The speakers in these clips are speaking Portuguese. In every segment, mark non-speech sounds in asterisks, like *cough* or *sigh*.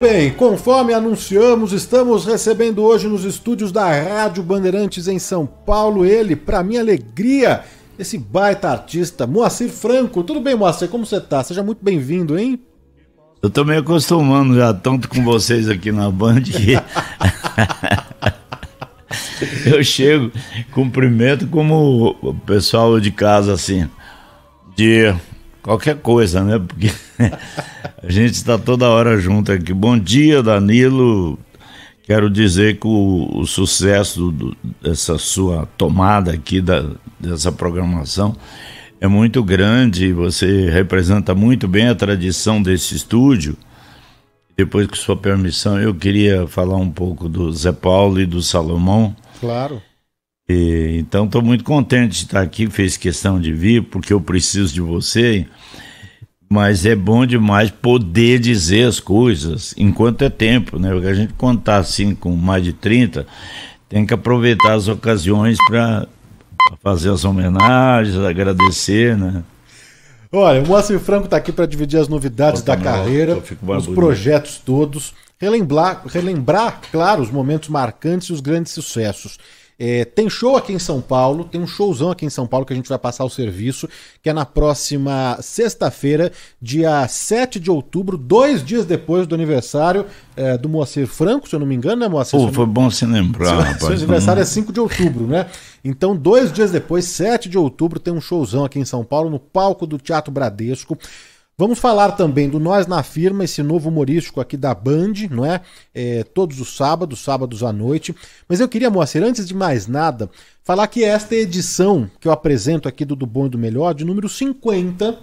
Bem, conforme anunciamos, estamos recebendo hoje nos estúdios da Rádio Bandeirantes em São Paulo ele, para minha alegria, esse baita artista, Moacir Franco. Tudo bem, Moacir? Como você tá? Seja muito bem-vindo, hein? Eu tô me acostumando já tanto com vocês aqui na Band que *laughs* eu chego, cumprimento como o pessoal de casa assim. Dia. De qualquer coisa, né? Porque *laughs* a gente está toda hora junto aqui. Bom dia, Danilo. Quero dizer que o, o sucesso do, dessa sua tomada aqui, da, dessa programação, é muito grande. Você representa muito bem a tradição desse estúdio. Depois, com sua permissão, eu queria falar um pouco do Zé Paulo e do Salomão. Claro. E, então estou muito contente de estar aqui, fez questão de vir, porque eu preciso de você. Mas é bom demais poder dizer as coisas enquanto é tempo, né? Porque a gente contar tá assim com mais de 30, tem que aproveitar as ocasiões para fazer as homenagens, agradecer, né? Olha, o Moacir Franco está aqui para dividir as novidades da carreira, os projetos todos, relembrar, relembrar, claro, os momentos marcantes e os grandes sucessos. É, tem show aqui em São Paulo, tem um showzão aqui em São Paulo que a gente vai passar o serviço, que é na próxima sexta-feira, dia 7 de outubro, dois dias depois do aniversário é, do Moacir Franco, se eu não me engano, né, Moacir? Pô, foi bom se lembrar, seu, rapaz. Seu aniversário é 5 de outubro, né? Então, dois dias depois, 7 de outubro, tem um showzão aqui em São Paulo, no palco do Teatro Bradesco. Vamos falar também do Nós na Firma, esse novo humorístico aqui da Band, não é? é? Todos os sábados, sábados à noite. Mas eu queria, Moacir, antes de mais nada, falar que esta é edição que eu apresento aqui do Do Bom e do Melhor, de número 50,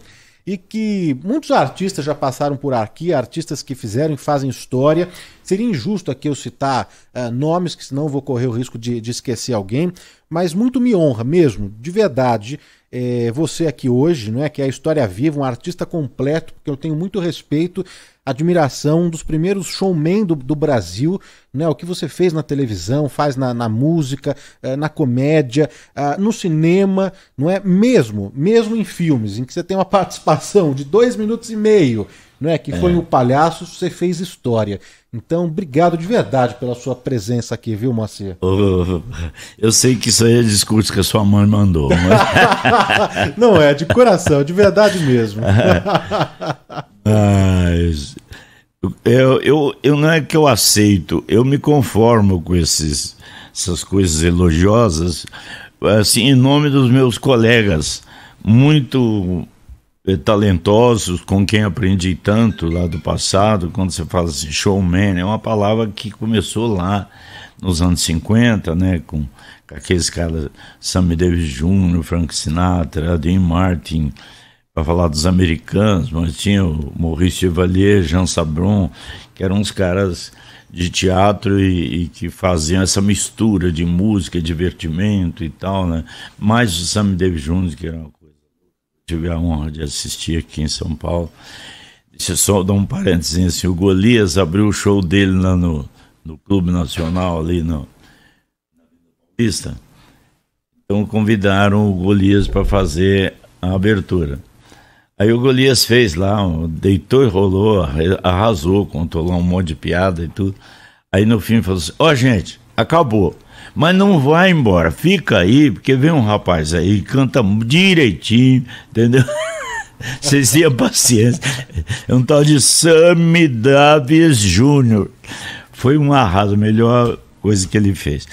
e que muitos artistas já passaram por aqui, artistas que fizeram e fazem história. Seria injusto aqui eu citar uh, nomes, que senão vou correr o risco de, de esquecer alguém, mas muito me honra mesmo, de verdade, é, você aqui hoje, é? que é a história viva, um artista completo, porque eu tenho muito respeito, admiração, um dos primeiros showmen do, do Brasil, né, o que você fez na televisão, faz na, na música, é, na comédia, é, no cinema, não é? Mesmo, mesmo em filmes, em que você tem uma *laughs* participação de dois minutos e meio, é? Que foi é. o palhaço, você fez história. Então, obrigado de verdade pela sua presença aqui, viu, Moacir? Oh, eu sei que isso aí é discurso que a sua mãe mandou. Mas... *laughs* Não é, de coração, de verdade mesmo. mas *laughs* eu, eu, eu não é que eu aceito, eu me conformo com esses, essas coisas elogiosas, assim, em nome dos meus colegas muito eh, talentosos com quem aprendi tanto lá do passado, quando você fala assim, showman, é uma palavra que começou lá nos anos 50, né, com, com aqueles caras, Sammy Davis Jr., Frank Sinatra, Dean Martin, para falar dos americanos, mas tinha o Maurice Chevalier, Jean Sabron, que eram uns caras de teatro e, e, que faziam essa mistura de música, divertimento e tal, né? Mais o Sammy Davis Jr., que era uma tive a honra de assistir aqui em São Paulo. Deixa eu só dar um parênteses assim, o Golias abriu o show dele lá no, no Clube Nacional, ali no pista. Então convidaram o Golias para fazer a abertura. Aí o Golias fez lá, deitou e rolou, arrasou, contou lá um monte de piada e tudo. Aí no fim falou assim, ó oh, gente, acabou. Mas não vai embora, fica aí, porque vem um rapaz aí, canta direitinho, entendeu? *laughs* Vocês tinham paciência. É um tal de Sammy Davis Jr. Foi um arraso, a melhor coisa que ele fez.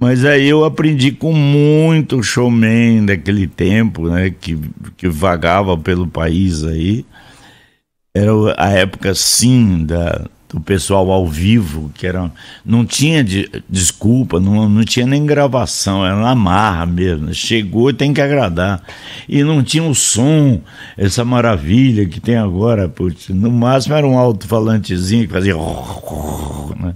Mas aí eu aprendi com muito showman daquele tempo, né, que, que vagava pelo país aí. Era a época, sim, da, do pessoal ao vivo, que era, não tinha de, desculpa, não, não tinha nem gravação, era na marra mesmo. Né? Chegou, tem que agradar. E não tinha o som, essa maravilha que tem agora. Putz, no máximo era um alto-falantezinho que fazia. Né?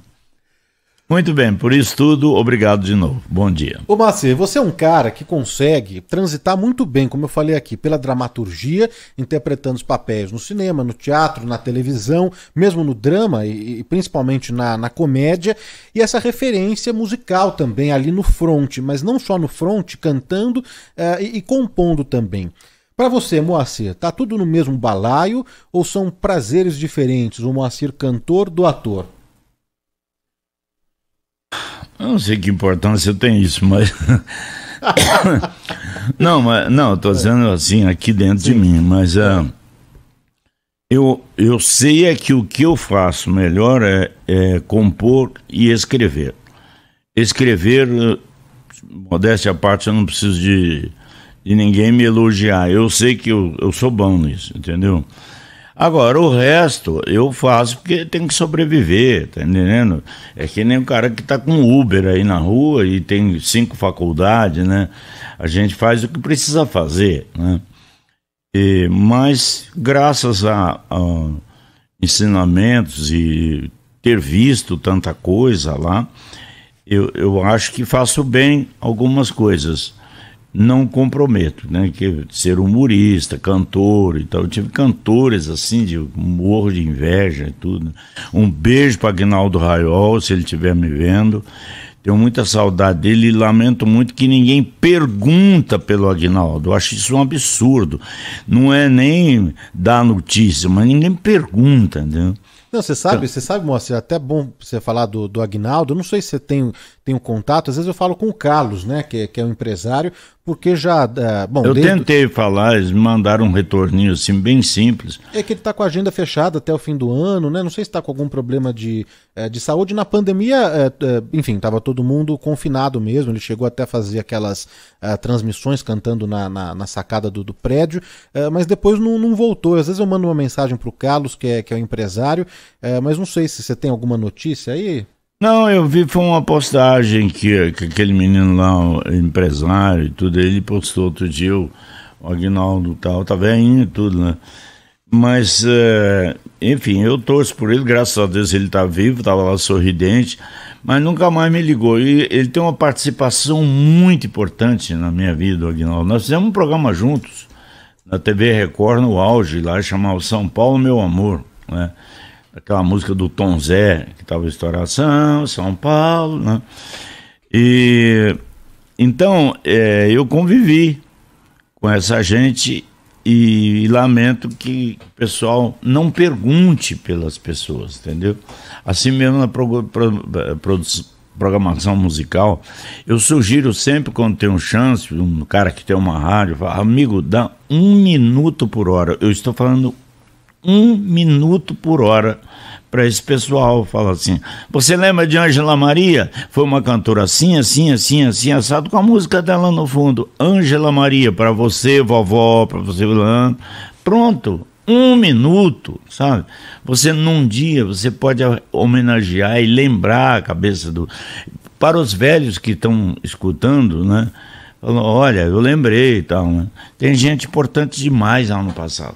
Muito bem, por isso tudo, obrigado de novo. Bom dia. Ô Márcio, você é um cara que consegue transitar muito bem, como eu falei aqui, pela dramaturgia, interpretando os papéis no cinema, no teatro, na televisão, mesmo no drama e, e principalmente na, na comédia, e essa referência musical também ali no front, mas não só no front, cantando uh, e, e compondo também. Para você, Moacir, tá tudo no mesmo balaio ou são prazeres diferentes o Moacir cantor do ator? Não sei que importância tem isso, mas. *coughs* não, mas, não, estou dizendo assim, aqui dentro Sim. de mim, mas. Uh, eu, eu sei é que o que eu faço melhor é, é compor e escrever. Escrever, modéstia à parte, eu não preciso de, de ninguém me elogiar. Eu sei que eu, eu sou bom nisso, entendeu? Agora, o resto eu faço porque tem que sobreviver, tá entendendo? É que nem o cara que tá com Uber aí na rua e tem cinco faculdades, né? A gente faz o que precisa fazer, né? E, mas, graças a, a ensinamentos e ter visto tanta coisa lá, eu, eu acho que faço bem algumas coisas não comprometo, né? Que ser humorista, cantor e então tal. Eu tive cantores assim de morro de inveja e tudo. Né? Um beijo para Agnaldo Raiol, se ele estiver me vendo. Tenho muita saudade dele e lamento muito que ninguém pergunta pelo Agnaldo. Eu acho isso um absurdo. Não é nem dar notícia, mas ninguém pergunta, entendeu? Não, você sabe, então você sabe, Moacir, é até bom você falar do, do Agnaldo. Não sei se você tem, tem um contato, às vezes eu falo com o Carlos, né? Que, é, que é um empresário, porque já. É, bom, eu tentei falar, eles mandaram um retorninho assim, bem simples. É que ele está com a agenda fechada até o fim do ano, né? Não sei se está com algum problema de, é, de saúde. Na pandemia, é, é, enfim, estava todo mundo confinado mesmo. Ele chegou até a fazer aquelas transmissões cantando na, na, na sacada do, do prédio, mas depois não, não, voltou. Às vezes eu mando uma mensagem para o Carlos, que é, que é o empresário, mas não sei se você tem alguma notícia aí. Não, eu vi, foi uma postagem que, que aquele menino lá, empresário e tudo, ele postou outro dia, o Agnaldo tal, tá velhinho e tudo, né? Mas, é, enfim, eu torço por ele, graças a Deus ele tá vivo, tava lá sorridente, mas nunca mais me ligou. E ele tem uma participação muito importante na minha vida, o Agnaldo. Nós fizemos um programa juntos, na TV Record, no auge lá, chamava São Paulo Meu Amor, né? aquela música do Tom Zé, que estava estouração, São Paulo, né? E então é, eu convivi com essa gente e, e, lamento que o pessoal não pergunte pelas pessoas, entendeu? Assim mesmo na pro, pro, pro, programação musical, eu sugiro sempre quando tem um chance, um cara que tem uma rádio, fala, amigo, dá um minuto por hora. Eu estou falando um minuto por hora para esse pessoal. falar assim: Você lembra de Ângela Maria? Foi uma cantora assim, assim, assim, assim, assado com a música dela no fundo. Ângela Maria, para você, vovó, para você, Pronto. Um minuto, sabe? Você num dia você pode homenagear e lembrar a cabeça do. Para os velhos que estão escutando, né? Falou, olha, eu lembrei e tal. Né? Tem gente importante demais lá no passado.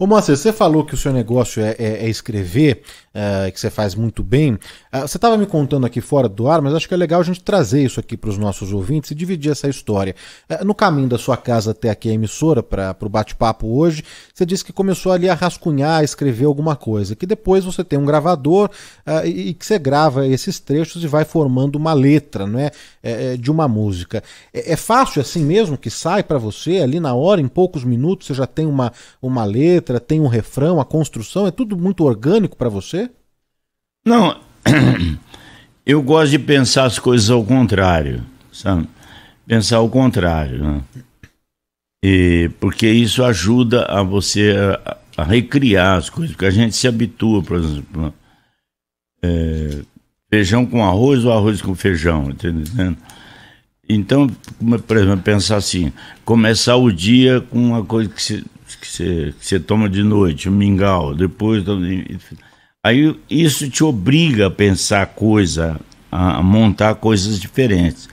Ô Moacir, você falou que o seu negócio é, é, é escrever, é, que você faz muito bem. Ah, você estava me contando aqui fora do ar, mas acho que é legal a gente trazer isso aqui para os nossos ouvintes e dividir essa história. É, no caminho da sua casa até aqui a emissora, para o bate-papo hoje, você disse que começou ali a rascunhar, a escrever alguma coisa, que depois você tem um gravador ah, e, e, que você grava esses trechos e vai formando uma letra né, de uma música. É, fácil assim mesmo que sai para você ali na hora, em poucos minutos, você já tem uma, uma letra? letra, tem um refrão, a construção, é tudo muito orgânico para você? Não, *clears throat* eu gosto de pensar as coisas ao contrário, sabe? Pensar ao contrário, né? E porque isso ajuda a você a, a, recriar as coisas, porque a gente se habitua, por exemplo, né? é, feijão com arroz ou arroz com feijão, tá entendeu? Então, por exemplo, pensar assim, começar o dia com uma coisa que se, que você, que você toma de noite, o um mingau, depois. Aí isso te obriga a pensar coisa, a montar coisas diferentes.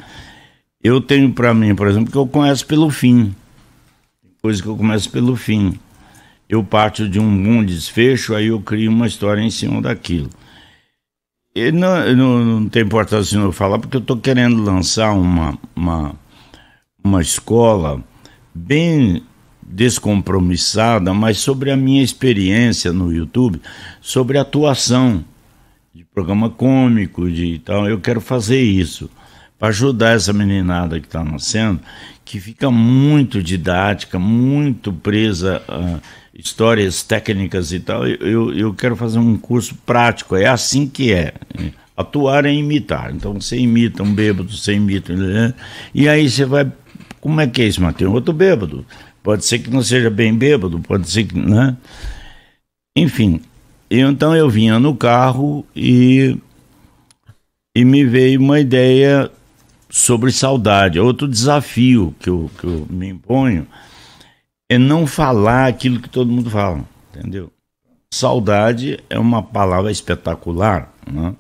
Eu tenho para mim, por exemplo, que eu começo pelo fim. Coisa que eu começo pelo fim. Eu parto de um bom desfecho, aí eu crio uma história em cima daquilo. E não, não, não tem importância eu falar, porque eu estou querendo lançar uma, uma, uma escola bem descompromissada, mas sobre a minha experiência no YouTube, sobre atuação de programa cômico, de tal. Eu quero fazer isso para ajudar essa meninada que está nascendo, que fica muito didática, muito presa a histórias técnicas e tal. Eu, eu quero fazer um curso prático, é assim que é. Atuar é imitar. Então você imita um bêbado, você imita. Né, e aí você vai. Como é que é isso, Matheus? Outro bêbado. Pode ser que não seja bem bêbado, pode ser que. Né? Enfim, então eu vinha no carro e, e me veio uma ideia sobre saudade. Outro desafio que eu, que eu me imponho é não falar aquilo que todo mundo fala, entendeu? Saudade é uma palavra espetacular, né?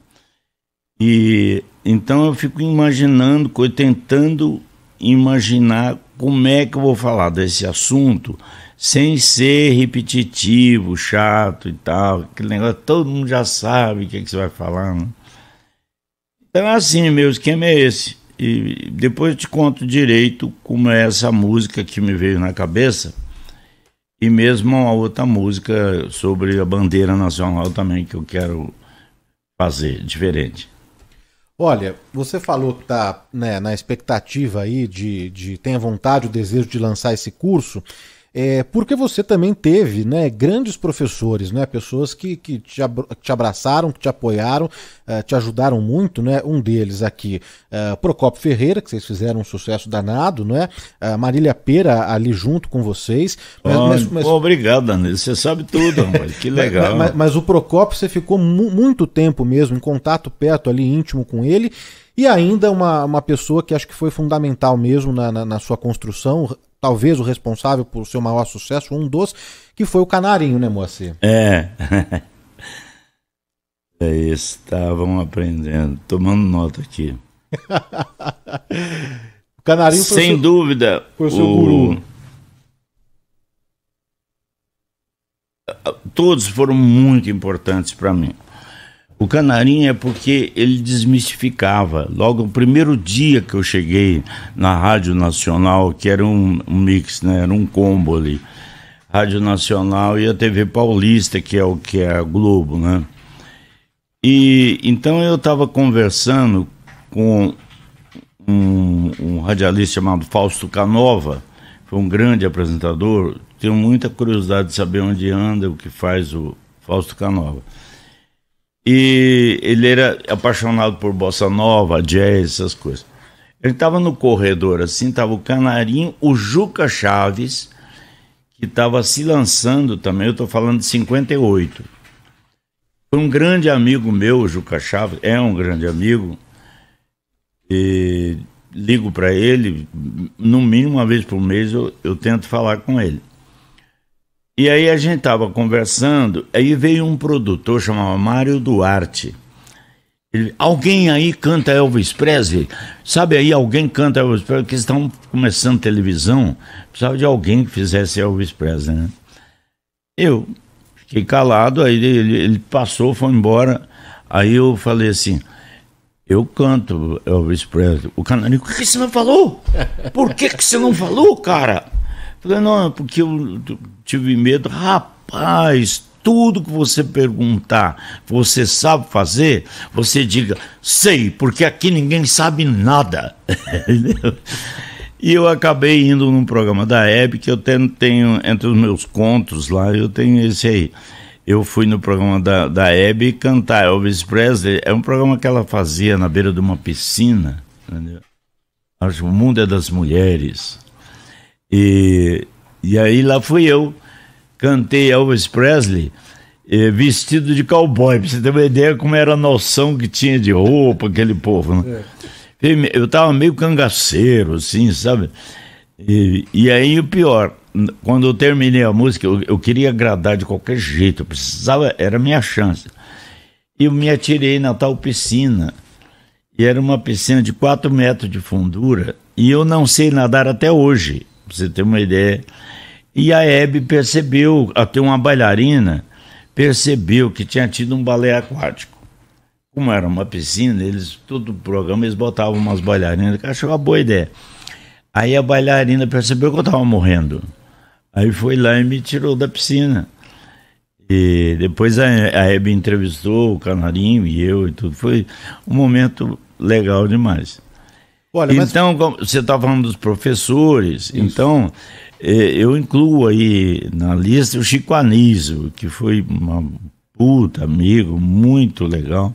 E então eu fico imaginando, tentando imaginar como é que eu vou falar desse assunto sem ser repetitivo, chato e tal, aquele negócio, todo mundo já sabe o que, é que você vai falar. Né? Então, é assim, meu esquema é esse. E depois eu te conto direito como é essa música que me veio na cabeça e mesmo a outra música sobre a bandeira nacional também que eu quero fazer diferente. Olha, você falou que está né, na expectativa aí de, de tem a vontade, o desejo de lançar esse curso. É, porque você também teve né, grandes professores, né, pessoas que, que te, abraçaram, que te apoiaram, uh, te ajudaram muito. Né, um deles aqui, uh, Procopio Ferreira, que vocês fizeram um sucesso danado, né, uh, Marília Pera ali junto com vocês. Mas, né, oh, mas, mas... Obrigado, Danilo, você sabe tudo, que *laughs* legal. mas, mas, o Procopio, você ficou mu muito tempo mesmo em contato perto ali, íntimo com ele. E ainda uma, uma pessoa que acho que foi fundamental mesmo na, na, na sua construção, talvez o responsável por seu maior sucesso, um dos, que foi o Canarinho, né, Moacir? É. *laughs* é estavam aprendendo, tomando nota aqui. *laughs* o Canarinho foi Sem seu, dúvida. Foi o seu o... guru. Todos foram muito importantes para mim. O Canarinho é porque ele desmistificava. Logo, o primeiro dia que eu cheguei na Rádio Nacional, que era um, um mix, né? era um combo ali, Rádio Nacional e a TV Paulista, que é o que é a Globo, né? E então eu estava conversando com um, um, radialista chamado Fausto Canova, foi um grande apresentador. Tenho muita curiosidade de saber onde anda, o que faz o Fausto Canova. E ele era apaixonado por bossa nova, jazz, essas coisas. Ele estava no corredor assim, estava o Canarinho, o Juca Chaves, que estava se lançando também, eu estou falando de 58. Foi um grande amigo meu, o Juca Chaves, é um grande amigo, e ligo para ele, no mínimo uma vez por mês eu, eu tento falar com ele. E aí a gente estava conversando, aí veio um produtor chamado Mário Duarte. Ele, alguém aí canta Elvis Presley? Sabe aí, alguém canta Elvis Presley? Porque estão começando televisão, precisava de alguém que fizesse Elvis Presley, né? Eu fiquei calado, aí ele, ele passou, foi embora. Aí eu falei assim, eu canto Elvis Presley. O canarinho, o que, que você não falou? Por que, que você não falou, cara? Falei, não, é porque eu tive medo. Rapaz, tudo que você perguntar, você sabe fazer, você diga, sei, porque aqui ninguém sabe nada. *laughs* e eu acabei indo num programa da Hebe, que eu tenho, tenho, entre os meus contos lá, eu tenho esse aí. Eu fui no programa da, da Hebe cantar Elvis Presley. É um programa que ela fazia na beira de uma piscina. Entendeu? Acho que o mundo é das mulheres. E, e aí lá fui eu, cantei Elvis Presley vestido de cowboy, pra você ter uma ideia como era a noção que tinha de roupa aquele povo. Né? É. Eu tava meio cangaceiro, assim, sabe? E, e, aí o pior, quando eu terminei a música, eu, eu, queria agradar de qualquer jeito, eu precisava, era minha chance. Eu me atirei na tal piscina, e era uma piscina de 4 metros de fundura, e eu não sei nadar até hoje você ter uma ideia. E a Hebe percebeu, até uma bailarina, percebeu que tinha tido um balé aquático. Como era uma piscina, eles, todo o programa, eles botavam umas bailarinas, que achou uma boa ideia. Aí a bailarina percebeu que eu estava morrendo. Aí foi lá e me tirou da piscina. E depois a, a Hebe entrevistou o Canarinho e eu e tudo. Foi um momento legal demais. Olha, mas... Então, você estava tá falando dos professores, Isso. então é, eu incluo aí na lista o Chico Anísio, que foi uma puta amigo, muito legal.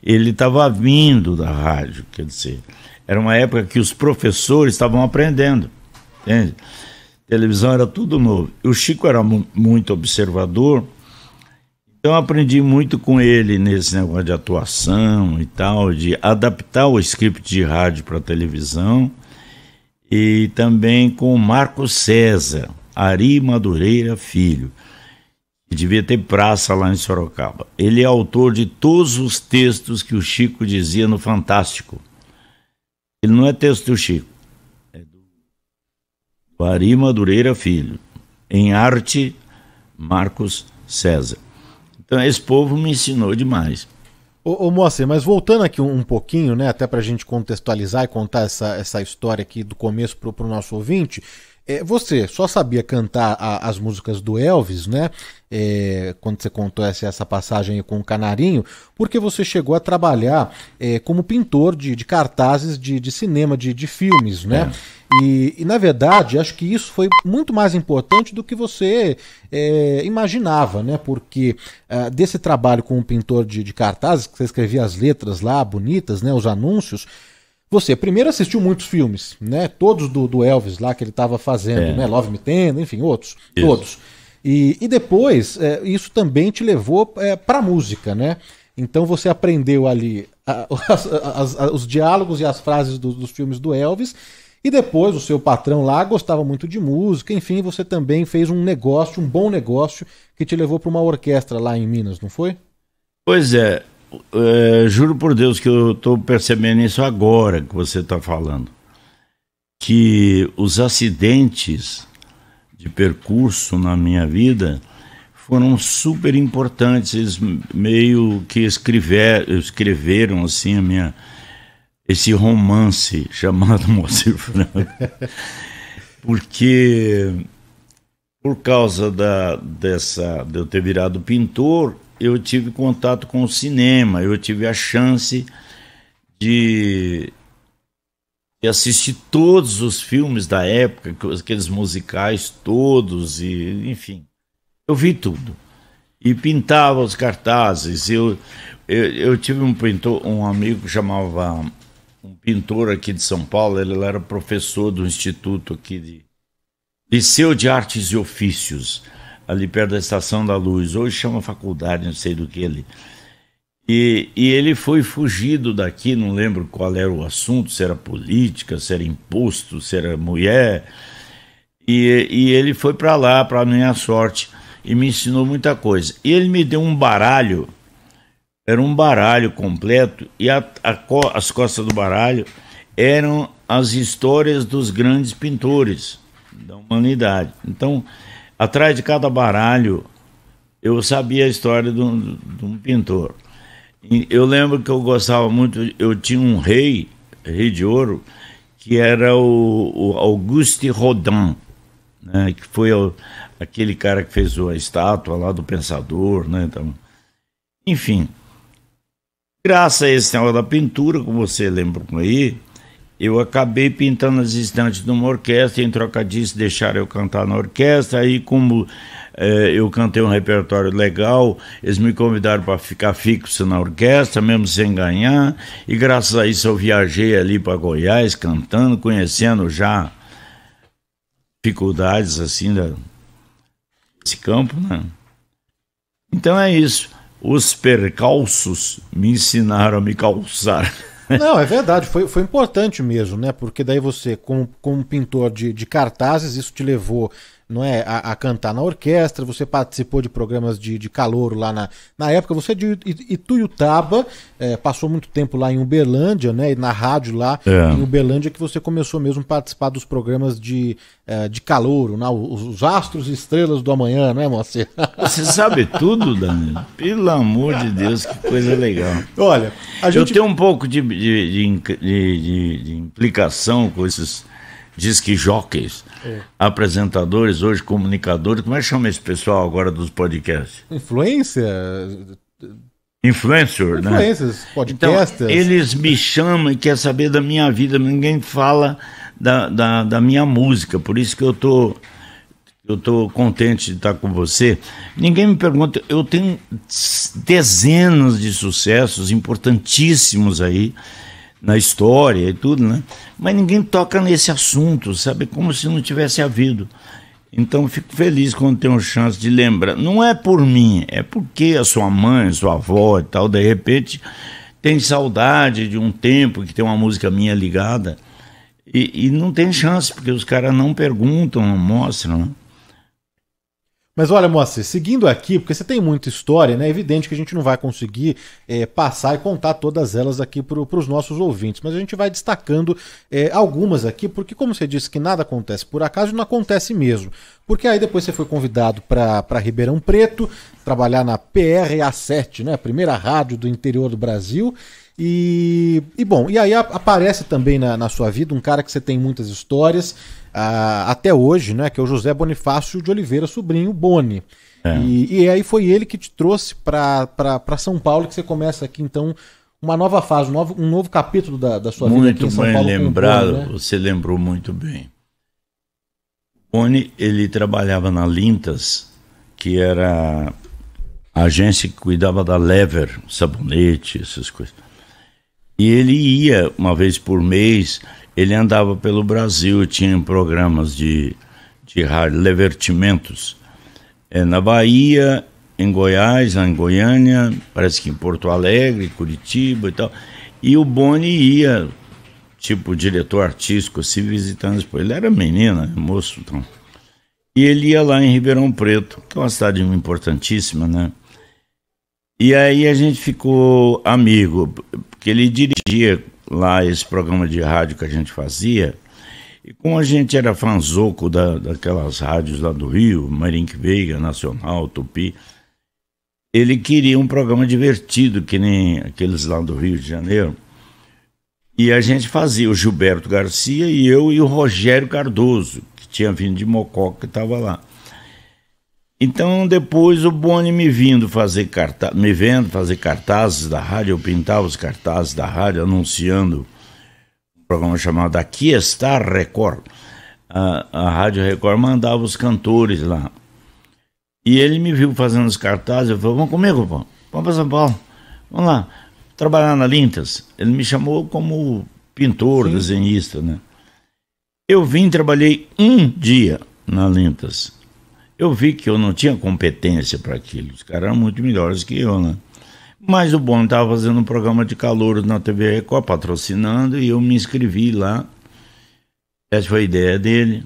Ele estava vindo da rádio, quer dizer, era uma época que os professores estavam aprendendo, entende? Televisão era tudo novo. O Chico era muito observador, então aprendi muito com ele nesse negócio de atuação e tal, de adaptar o script de rádio para televisão e também com o Marco César, Ari Madureira Filho, que devia ter praça lá em Sorocaba. Ele é autor de todos os textos que o Chico dizia no Fantástico. Ele não é texto do Chico, é do Ari Madureira Filho. Em arte, Marcos César. Então esse povo me ensinou demais. Ô, ô Moacir, mas voltando aqui um, um pouquinho, né, até para a gente contextualizar e contar essa, essa história aqui do começo para o nosso ouvinte, é, você só sabia cantar a, as músicas do Elvis, né? É, quando você contou essa, essa passagem com o Canarinho, porque você chegou a trabalhar é, como pintor de, de cartazes de, de, cinema, de, de filmes, né? É. E, e, na verdade, acho que isso foi muito mais importante do que você é, imaginava, né? Porque ah, desse trabalho como pintor de, de cartazes, que você escrevia as letras lá, bonitas, né? Os anúncios você primeiro assistiu muitos filmes, né? Todos do, do Elvis lá que ele estava fazendo, é. né? Love Me Tender, enfim, outros, isso. todos. E, e depois é, isso também te levou é, para música, né? Então você aprendeu ali a, a, *laughs* a, os diálogos e as frases do, dos filmes do Elvis. E depois o seu patrão lá gostava muito de música, enfim, você também fez um negócio, um bom negócio, que te levou para uma orquestra lá em Minas, não foi? Pois é, é, juro por Deus que eu estou percebendo isso agora que você está falando, que os acidentes de percurso na minha vida foram super importantes, eles meio que escrever, escreveram assim a minha esse romance *laughs* chamado Moacir Franco, porque por causa da, dessa, de eu ter virado pintor, eu tive contato com o cinema, eu tive a chance de, de assistir todos os filmes da época, aqueles musicais todos, e enfim, eu vi tudo. E pintava os cartazes. Eu, eu, eu tive um pintor, um amigo que chamava um pintor aqui de São Paulo, ele era professor do instituto aqui de Liceu de Artes e Ofícios ali perto da Estação da Luz, hoje chama faculdade, não sei do que ali. E, e, ele foi fugido daqui, não lembro qual era o assunto, se era política, se era imposto, se era mulher. E, e ele foi para lá, para minha sorte, e me ensinou muita coisa. E ele me deu um baralho, era um baralho completo, e a, a, as costas do baralho eram as histórias dos grandes pintores da humanidade. Então, Atrás de cada baralho, eu sabia a história de um, de um pintor. eu lembro que eu gostava muito, eu tinha um rei, rei de ouro, que era o, o Auguste Rodin, né, que foi o, aquele cara que fez a estátua lá do pensador, né? Então, enfim, graças a esse negócio da pintura, como você lembra aí, eu acabei pintando as estantes de uma orquestra, em troca disso deixaram eu cantar na orquestra, aí como eh, eu cantei um repertório legal, eles me convidaram para ficar fixo na orquestra, mesmo sem ganhar, e graças a isso eu viajei ali para Goiás cantando, conhecendo já dificuldades assim da, desse campo, né? Então é isso. Os percalços me ensinaram a me calçar. *laughs* *laughs* Não, é verdade, foi, foi importante mesmo, né? Porque daí você, como, como pintor de, de cartazes, isso te levou não é, a, a, cantar na orquestra, você participou de programas de, de calor lá na, na época, você é de Ituiutaba, é, passou muito tempo lá em Uberlândia, né? E na rádio lá é. em Uberlândia que você começou mesmo a participar dos programas de, é, de calor, né, os, os, astros e estrelas do amanhã, não é, Moacir? *laughs* Você sabe tudo, Danilo? Pelo amor de Deus, que coisa legal. Olha, gente... Eu tenho um pouco de, de, de, de, de implicação com esses diz que jockeys, é. apresentadores, hoje comunicadores, como é que chama esse pessoal agora dos podcasts? Influência? Influencer, né? Influencers, então, podcasters. Então, eles me chamam e querem saber da minha vida, ninguém fala da, da, da minha música, por isso que eu tô, eu tô contente de estar com você. Ninguém me pergunta, eu tenho dezenas de sucessos importantíssimos aí, na história e tudo, né? Mas ninguém toca nesse assunto, sabe? Como se não tivesse havido. Então fico feliz quando tenho chance de lembrar. Não é por mim, é porque a sua mãe, a sua avó e tal, de repente tem saudade de um tempo que tem uma música minha ligada. E, e não tem chance, porque os caras não perguntam, não mostram, né? Mas olha, Moacir, seguindo aqui, porque você tem muita história, né? É evidente que a gente não vai conseguir é, passar e contar todas elas aqui para os nossos ouvintes, mas a gente vai destacando é, algumas aqui, porque, como você disse que nada acontece por acaso, não acontece mesmo. Porque aí depois você foi convidado para Ribeirão Preto, trabalhar na PRA7, né? A primeira rádio do interior do Brasil. E, e bom, e aí aparece também na, na sua vida um cara que você tem muitas histórias. Ah, até hoje, né, que é o José Bonifácio de Oliveira, sobrinho Boni. É. E, e aí foi ele que te trouxe para São Paulo, que você começa aqui, então, uma nova fase, um novo, um novo capítulo da, da sua muito vida aqui em São bem Paulo. lembrado, Boni, né? você lembrou muito bem. Boni, ele trabalhava na Lintas, que era a agência que cuidava da lever, sabonete, essas coisas. E ele ia uma vez por mês ele andava pelo Brasil, tinha programas de, de rádio, levertimentos é, na Bahia, em Goiás, em Goiânia, parece que em Porto Alegre, Curitiba e tal. E o Boni ia, tipo diretor artístico, se assim, visitando. Ele era menina, né, moço, então. E ele ia lá em Ribeirão Preto, que é uma cidade importantíssima, né? E aí a gente ficou amigo, porque ele dirigia lá esse programa de rádio que a gente fazia. E como a gente era fanzoco da, daquelas rádios lá do Rio, Marink Veiga, Nacional, Tupi, ele queria um programa divertido, que nem aqueles lá do Rio de Janeiro. E a gente fazia o Gilberto Garcia e eu e o Rogério Cardoso, que tinha vindo de Mococa que estava lá. Então depois o Boni me vindo fazer cartaz, me vendo fazer cartazes da rádio, eu pintava os cartazes da rádio anunciando um programa chamado Aqui está Record. A, a Rádio Record mandava os cantores lá. E ele me viu fazendo os cartazes, eu falei, vamos comigo, pô. Vamos para São Paulo. Vamos lá. Trabalhar na Lintas. Ele me chamou como pintor, Sim. desenhista, né? Eu vim, trabalhei um dia na Lintas eu vi que eu não tinha competência para aquilo. Os caras eram muito melhores que eu, né? Mas o Bono estava fazendo um programa de calor na TV Record, patrocinando, e eu me inscrevi lá. Essa foi a ideia dele.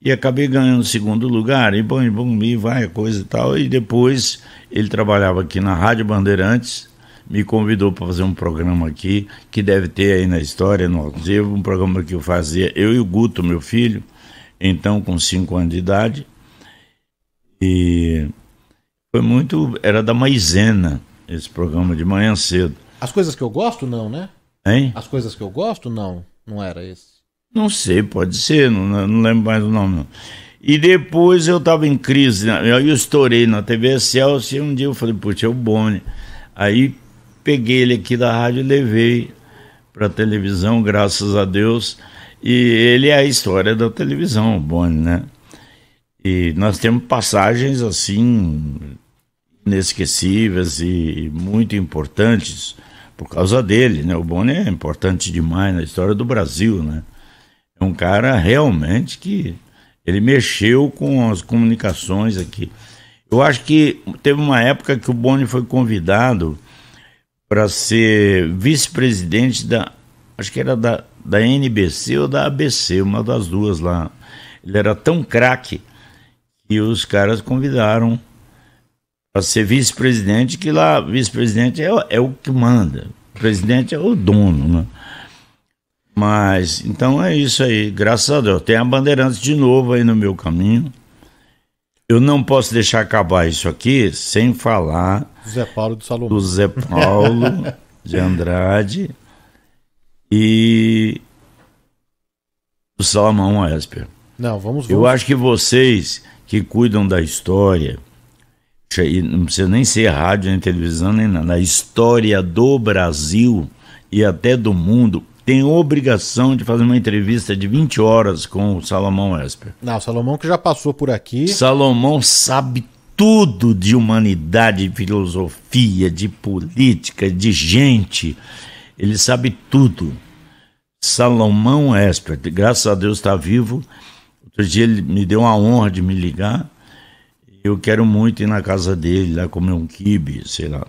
E acabei ganhando o segundo lugar, e bom, e bom, e vai, coisa e tal. E depois ele trabalhava aqui na Rádio Bandeirantes, me convidou para fazer um programa aqui, que deve ter aí na história, no arquivo, um programa que eu fazia, eu e o Guto, meu filho, então com cinco anos de idade. E foi muito. Era da Maisena, esse programa de manhã cedo. As coisas que eu gosto, não, né? Hein? As coisas que eu gosto, não. Não era esse. Não sei, pode ser, não, não lembro mais o nome. Não. E depois eu estava em crise, aí né? eu estourei na TV Celso e um dia eu falei, putz, é o Boni. Aí peguei ele aqui da rádio e levei para televisão, graças a Deus. E ele é a história da televisão, o Boni, né? E nós temos passagens assim inesquecíveis e muito importantes por causa dele, né? O Boni é importante demais na história do Brasil, né? É um cara realmente que ele mexeu com as comunicações aqui. Eu acho que teve uma época que o Boni foi convidado para ser vice-presidente da, acho que era da, da NBC ou da ABC, uma das duas lá. Ele era tão craque e os caras convidaram para ser vice-presidente, que lá vice-presidente é, é, o que manda. O presidente é o dono, né? Mas, então é isso aí, graças a Deus. Tem a Bandeirantes de novo aí no meu caminho. Eu não posso deixar acabar isso aqui sem falar Zé Paulo do Salomão. Do Zé Paulo de Andrade e do Salomão Esper. Não, vamos, vamos. Eu acho que vocês que cuidam da história, e não precisa nem ser rádio, nem televisão, nem nada, na história do Brasil e até do mundo, tem obrigação de fazer uma entrevista de 20 horas com o Salomão Esper. Não, o Salomão que já passou por aqui. Salomão sabe tudo de humanidade, de filosofia, de política, de gente. Ele sabe tudo. Salomão Esper, graças a Deus está vivo Outro dia ele me deu uma honra de me ligar. Eu quero muito ir na casa dele, lá comer um quibe, sei lá.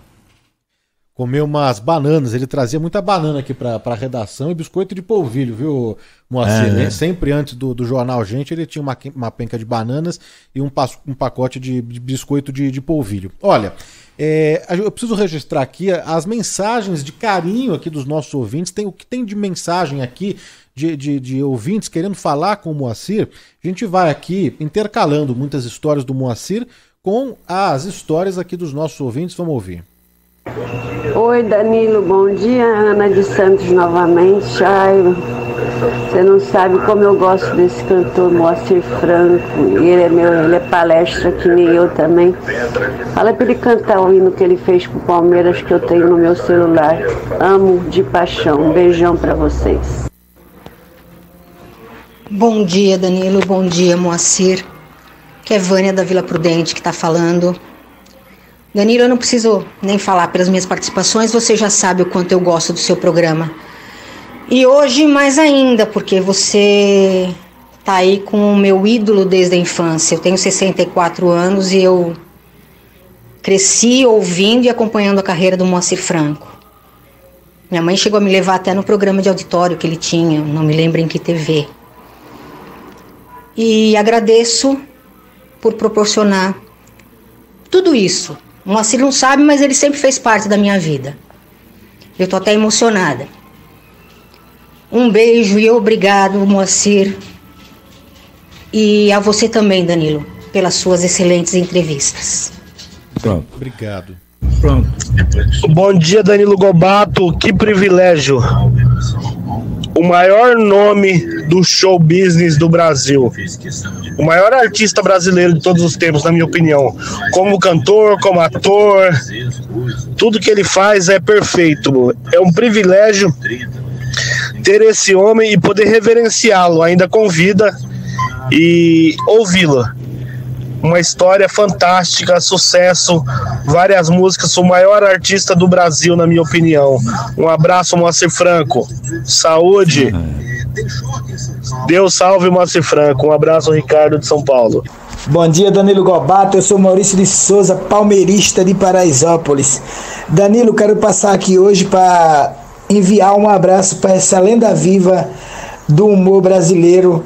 Comer umas bananas, ele trazia muita banana aqui para a redação e biscoito de polvilho, viu, Moacir? É, né? Sempre antes do, do jornal Gente, ele tinha uma, uma penca de bananas e um, um pacote de, de biscoito de, de polvilho. Olha, é, eu preciso registrar aqui as mensagens de carinho aqui dos nossos ouvintes. Tem o que tem de mensagem aqui de, de, de ouvintes querendo falar com o Moacir. A gente vai aqui intercalando muitas histórias do Moacir com as histórias aqui dos nossos ouvintes. Vamos ouvir. Oi, Danilo, bom dia. Ana de Santos novamente. Ai, você não sabe como eu gosto desse cantor Moacir Franco. Ele é meu, ele é palestra que nem eu também. Fala para ele cantar o hino que ele fez pro Palmeiras que eu tenho no meu celular. Amo de paixão. Um beijão para vocês. Bom dia, Danilo. Bom dia, Moacir. Que é Vânia da Vila Prudente que está falando. Danilo, eu não preciso nem falar pelas minhas participações, você já sabe o quanto eu gosto do seu programa. E hoje mais ainda, porque você está aí com o meu ídolo desde a infância. Eu tenho 64 anos e eu cresci ouvindo e acompanhando a carreira do Moacir Franco. Minha mãe chegou a me levar até no programa de auditório que ele tinha, não me lembro em que TV e agradeço por proporcionar tudo isso. O Moacir não sabe, mas ele sempre fez parte da minha vida. Eu estou até emocionada. Um beijo e obrigado, Moacir. E a você também, Danilo, pelas suas excelentes entrevistas. Pronto. Obrigado. Pronto. Bom dia, Danilo Gobato. Que privilégio maior nome do show business do Brasil, o maior artista brasileiro de todos os tempos, na minha opinião, como cantor, como ator, tudo que ele faz é perfeito. É um privilégio ter esse homem e poder reverenciá-lo ainda com vida e ouvi-lo uma história fantástica, sucesso, várias músicas, o maior artista do Brasil, na minha opinião. Um abraço, Moacir Franco. Saúde. É. Deus salve, Moacir Franco. Um abraço, Ricardo de São Paulo. Bom dia, Danilo Gobato. Eu sou Maurício de Souza, palmeirista de Paraisópolis. Danilo, quero passar aqui hoje para enviar um abraço para essa lenda viva do humor brasileiro,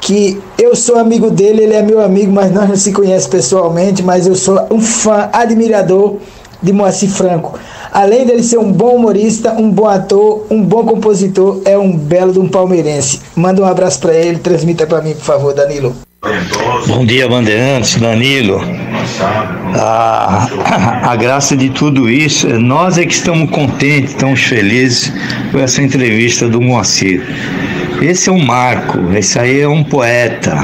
que eu sou amigo dele, ele é meu amigo, mas nós não se conhecemos pessoalmente, mas eu sou um fã, admirador de Moacir Franco. Além dele ser um bom humorista, um bom ator, um bom compositor, é um belo de um palmeirense. Manda um abraço para ele, transmita para mim, por favor, Danilo. Bom dia, Bandeirantes, Danilo. A, ah, a graça de tudo isso, nós é que estamos contentes, estamos felizes com essa entrevista do Moacir. Esse é um marco, esse aí é um poeta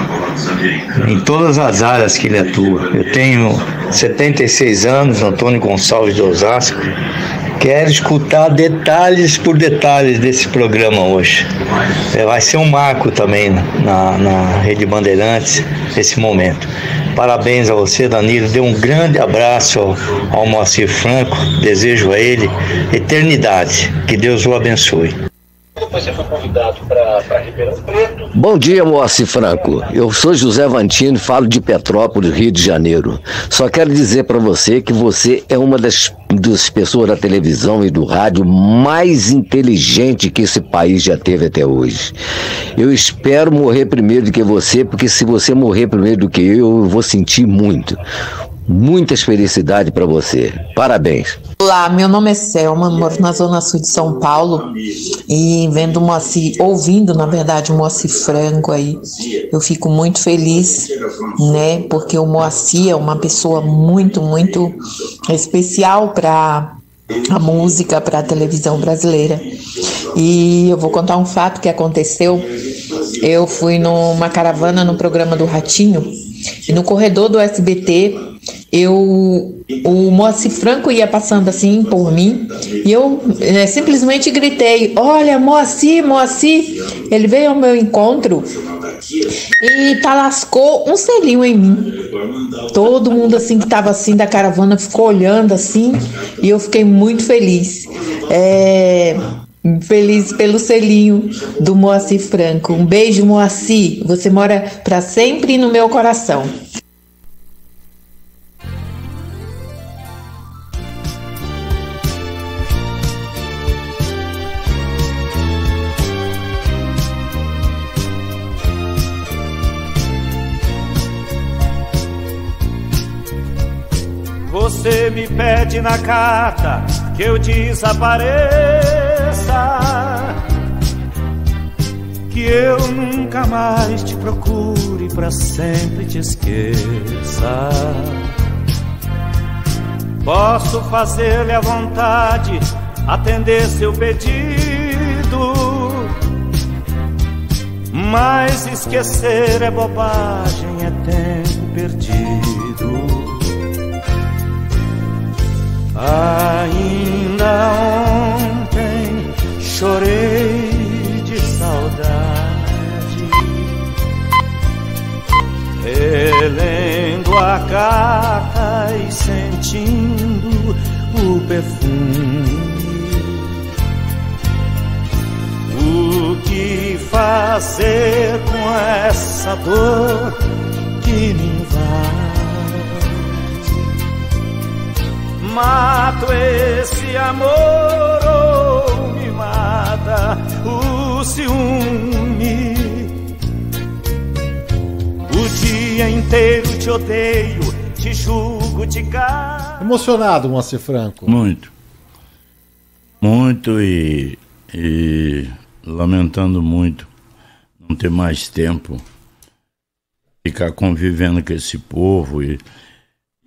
em todas as áreas que ele atua. Eu tenho 76 anos, Antônio Gonçalves de Osasco. Quero escutar detalhes por detalhes desse programa hoje. É, vai ser um marco também na, na Rede Bandeirantes esse momento. Parabéns a você, Danilo. Dê um grande abraço ao, ao Moacir Franco. Desejo a ele eternidade. Que Deus o abençoe. Você foi convidado para Ribeirão Preto. Bom dia, Moacir Franco. Eu sou José e falo de Petrópolis, Rio de Janeiro. Só quero dizer para você que você é uma das, das pessoas da televisão e do rádio mais inteligente que esse país já teve até hoje. Eu espero morrer primeiro do que você, porque se você morrer primeiro do que eu, eu vou sentir muito. Muitas felicidades para você. Parabéns. Olá, meu nome é Selma, moro na Zona Sul de São Paulo e vendo Moacir, ouvindo na verdade o Moacir Franco aí, eu fico muito feliz, né? Porque o Moacir é uma pessoa muito, muito especial para a música, para a televisão brasileira. E eu vou contar um fato que aconteceu. Eu fui numa caravana no programa do Ratinho e no corredor do SBT eu o Moacir Franco ia passando assim por mim e eu né, simplesmente gritei: Olha, Moacir, Moacir! Ele veio ao meu encontro e talascou um selinho em mim. Todo mundo assim que estava assim da caravana ficou olhando assim e eu fiquei muito feliz. É, Feliz pelo selinho do Moacir Franco. Um beijo, Moacir. Você mora para sempre no meu coração. me pede na carta que eu desapareça. Que eu nunca mais te procure, para sempre te esqueça. Posso fazer-lhe a vontade, atender seu pedido. Mas esquecer é bobagem, é tempo perdido. Ainda ontem chorei de saudade, relendo a carta e sentindo o perfume. O que fazer com essa dor que me mato esse amor ou me mata o ciúme. O dia inteiro te odeio, te julgo, te caio. Emocionado, Moacir Franco? Muito. Muito e, e lamentando muito não ter mais tempo ficar convivendo com esse povo e,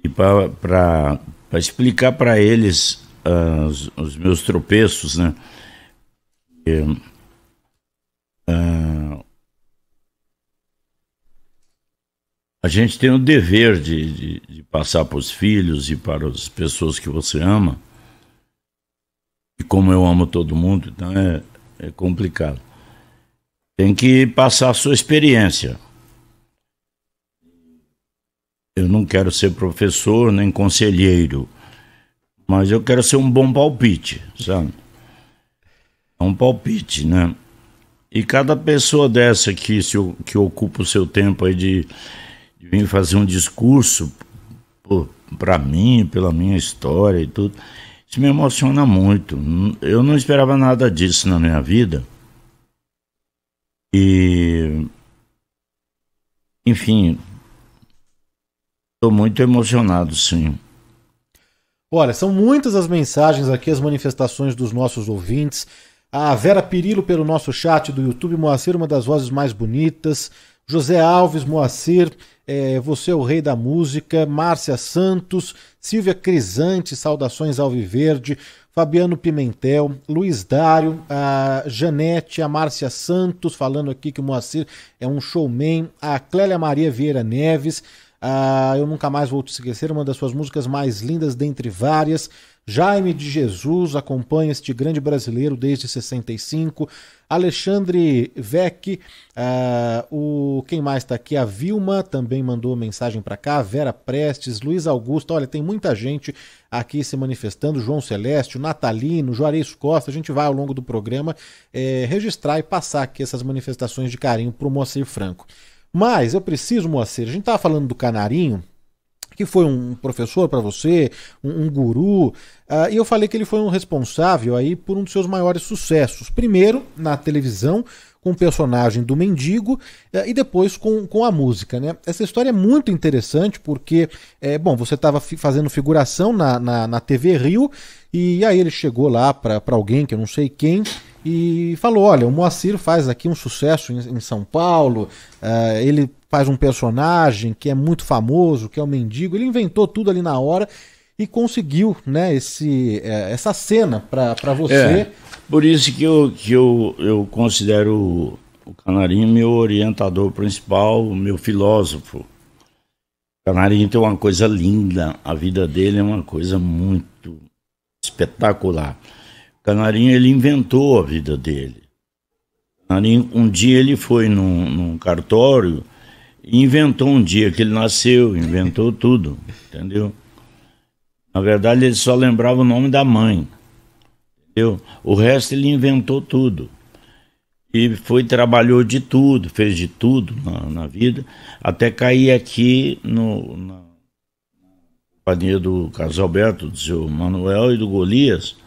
e para para explicar para eles uh, os, os, meus tropeços, né? uh, a gente tem o dever de, de, de passar para os filhos e para as pessoas que você ama. E como eu amo todo mundo, então é, é complicado. Tem que passar a sua experiência. Eu não quero ser professor nem conselheiro, mas eu quero ser um bom palpite, sabe? É um palpite, né? E cada pessoa dessa que, se, que ocupa o seu tempo aí de, de vir fazer um discurso para mim, pela minha história e tudo, isso me emociona muito. Eu não esperava nada disso na minha vida. E. Enfim, Estou muito emocionado, sim. Olha, são muitas as mensagens aqui, as manifestações dos nossos ouvintes. A Vera Pirillo pelo nosso chat do YouTube, Moacir, uma das vozes mais bonitas. José Alves, Moacir, é, você é o rei da música. Márcia Santos, Silvia Crisante, saudações ao Viverde. Fabiano Pimentel, Luiz Dário, a Janete, a Márcia Santos, falando aqui que o Moacir é um showman. A Clélia Maria Vieira Neves. Ah, eu nunca mais vou te esquecer, uma das suas músicas mais lindas dentre várias. Jaime de Jesus acompanha este grande brasileiro desde 65. Alexandre Vec, ah, o quem mais está aqui? A Vilma também mandou mensagem para cá. Vera Prestes, Luiz Augusto. Olha, tem muita gente aqui se manifestando. João Celeste, Natalino, Juarez Costa. A gente vai ao longo do programa eh, registrar e passar aqui essas manifestações de carinho para o Moacir Franco. Mas eu preciso, Moacir, a gente estava falando do Canarinho, que foi um professor para você, um, um guru, uh, e eu falei que ele foi um responsável aí por um dos seus maiores sucessos. Primeiro, na televisão, com o personagem do mendigo eh, e depois com, com a música, né? Essa história é muito interessante porque, é, bom, você estava fi fazendo figuração na, na, na, TV Rio e aí ele chegou lá para alguém que eu não sei quem e falou: olha, o Moacir faz aqui um sucesso em, em São Paulo, uh, ele faz um personagem que é muito famoso, que é o um mendigo, ele inventou tudo ali na hora e conseguiu né, esse, eh, essa cena para você. É, por isso que eu, que eu, eu considero o Canarinho meu orientador principal, meu filósofo. O Canarinho tem uma coisa linda, a vida dele é uma coisa muito espetacular. Canarinho ele inventou a vida dele. Canarinho, um dia ele foi num, num cartório e inventou um dia que ele nasceu, inventou tudo, entendeu? Na verdade ele só lembrava o nome da mãe, entendeu? O resto ele inventou tudo. E foi, trabalhou de tudo, fez de tudo na, na vida, até cair aqui no, na companhia do Carlos Alberto, do seu Manuel e do Golias,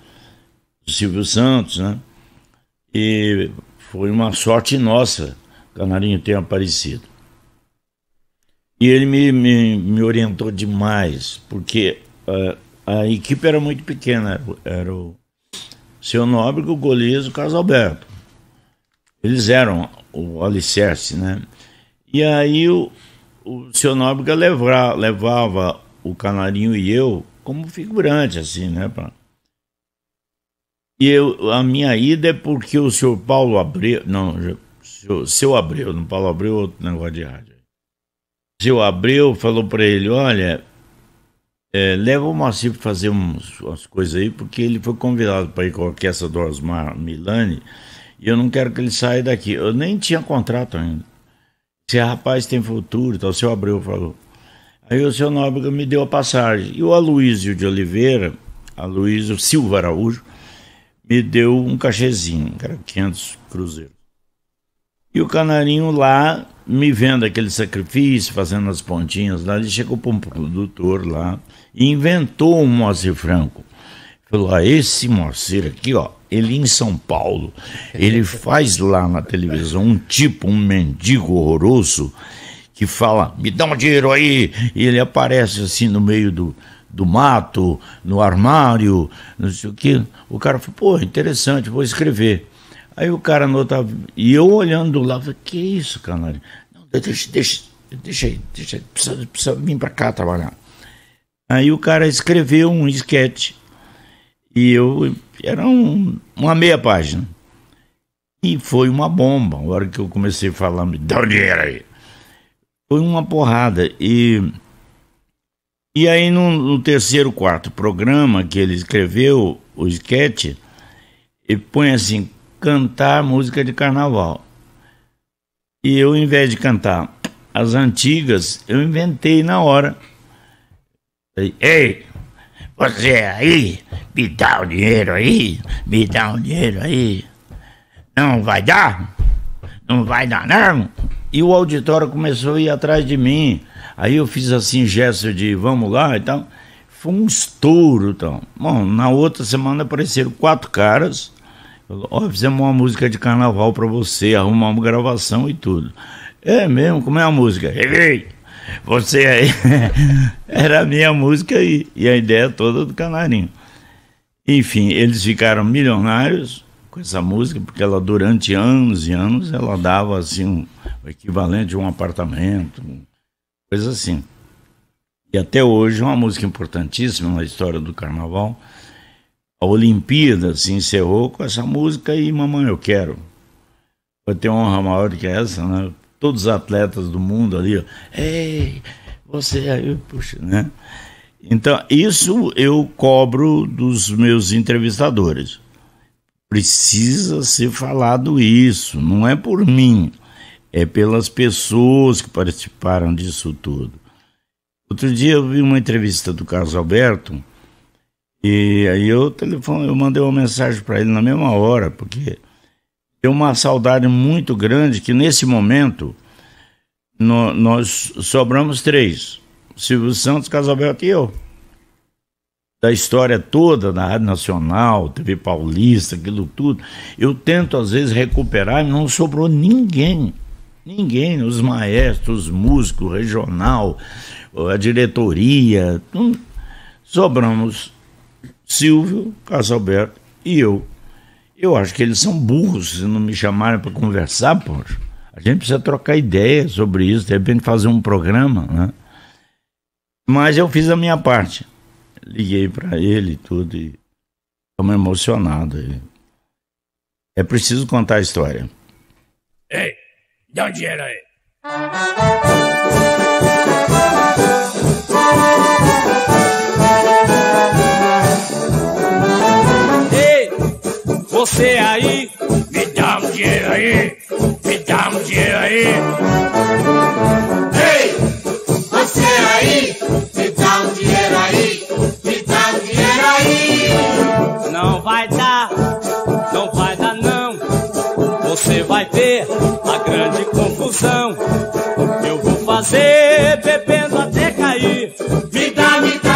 do Silvio Santos, né? E foi uma sorte nossa, o Canarinho ter aparecido. E ele me, me, me orientou demais, porque uh, a equipe era muito pequena, era, era o seu Nobre, o Golias e o Carlos Alberto. Eles eram o alicerce, né? E aí o, o seu Nóbrega levava, levava o Canarinho e eu como figurante, assim, né? Pra, e eu, a minha ida é porque o senhor Paulo Abreu. Não, seu, seu Abreu, não Paulo Abreu, é outro negócio de rádio. Seu Abreu falou para ele: olha, é, leva o Maci para fazer uns, umas coisas aí, porque ele foi convidado para ir com a orquestra do Osmar Milani e eu não quero que ele saia daqui. Eu nem tinha contrato ainda. Esse ah, rapaz tem futuro, então o seu Abreu falou. Aí o seu Nóbrega me deu a passagem. E o Aloísio de Oliveira, Aloísio Silva Araújo, me deu um cachezinho, que era 500 cruzeiros. E o canarinho lá, me vendo aquele sacrifício, fazendo as pontinhas lá, ele chegou para um produtor lá e inventou um Moacir Franco. Falou, ah, esse Moacir aqui, ó, ele em São Paulo, ele faz lá na televisão um tipo, um mendigo horroroso, que fala, me dá um dinheiro aí, e ele aparece assim no meio do, do mato, no armário, não sei o que. O cara falou, pô, interessante, vou escrever. Aí o cara anotava, e eu olhando do lado, falei, que isso, canário? Não, deixa, deixa, deixa aí, deixa aí, precisa, precisa vir para cá trabalhar. Aí o cara escreveu um esquete, e eu, era um, uma meia página. E foi uma bomba, a hora que eu comecei a falar, me dá o dinheiro aí. Foi uma porrada, e e aí, no, no terceiro, quarto programa que ele escreveu, o esquete, ele põe assim: cantar música de carnaval. E eu, em vez de cantar as antigas, eu inventei na hora. Ei, você aí, me dá o dinheiro aí, me dá o dinheiro aí. Não vai dar? Não vai dar, não? E o auditório começou a ir atrás de mim. Aí eu fiz assim gesto de vamos lá e tal. Foi um estouro, então. Bom, na outra semana apareceram quatro caras. Ó, oh, fizemos uma música de carnaval para você, arrumamos gravação e tudo. É mesmo, como é a música? ei Você aí. *laughs* Era a minha música e, e a ideia toda do Canarinho. Enfim, eles ficaram milionários com essa música, porque ela durante anos e anos ela dava assim um, o equivalente a um apartamento, coisa assim. E até hoje uma música importantíssima na história do carnaval. A Olimpíada se encerrou com essa música e Mamãe Eu Quero. Vai ter honra maior do que essa, né? Todos os atletas do mundo ali, ei, você aí, puxa, né? Então, isso eu cobro dos meus entrevistadores. Precisa ser falado isso, não é por mim, é pelas pessoas que participaram disso tudo. Outro dia eu vi uma entrevista do Carlos Alberto e aí eu telefone, eu mandei uma mensagem para ele na mesma hora, porque tem uma saudade muito grande que nesse momento no, nós sobramos três: Silvio Santos, Carlos Alberto e eu. Da história toda da Rádio Nacional, TV Paulista, aquilo tudo. Eu tento às vezes recuperar e não sobrou ninguém. Ninguém, os maestros, os músicos, regional, a diretoria, hum, sobramos Silvio, Casalberto e eu. Eu acho que eles são burros se não me chamarem para conversar, poxa. A gente precisa trocar ideia sobre isso, de repente fazer um programa, né? Mas eu fiz a minha parte. Liguei para ele tudo e estamos emocionados. É preciso contar a história. Ei! É, Dá um dinheiro aí. Ei, você aí, me dá um dinheiro aí, me dá um dinheiro aí. Ei, você aí, me dá um dinheiro aí, me dá um dinheiro aí. Não vai dar, não vai dar não, você vai ter grande confusão. Eu vou fazer bebendo até cair. Me dá, me dá.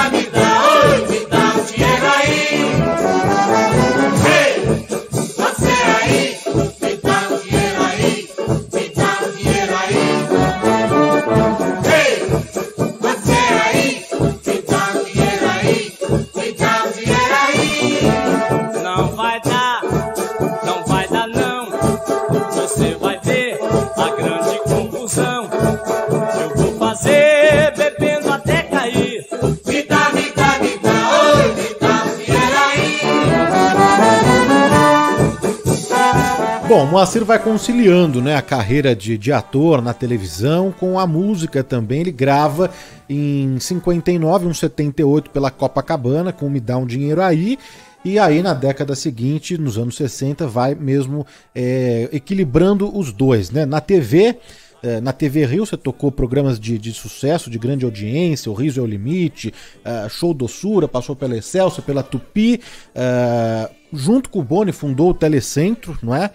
Bom, Moacir vai conciliando né, a carreira de, de ator na televisão com a música também. Ele grava em 59, um 78 pela Copacabana com Me Dá um Dinheiro Aí. E aí, na década seguinte, nos anos 60, vai mesmo é, equilibrando os dois. Né? Na TV, é, na TV Rio você tocou programas de, de, sucesso, de grande audiência, O Riso é o Limite, uh, Show Doçura, passou pela Excelsa, pela Tupi, uh, junto com o Boni, fundou o Telecentro, não é?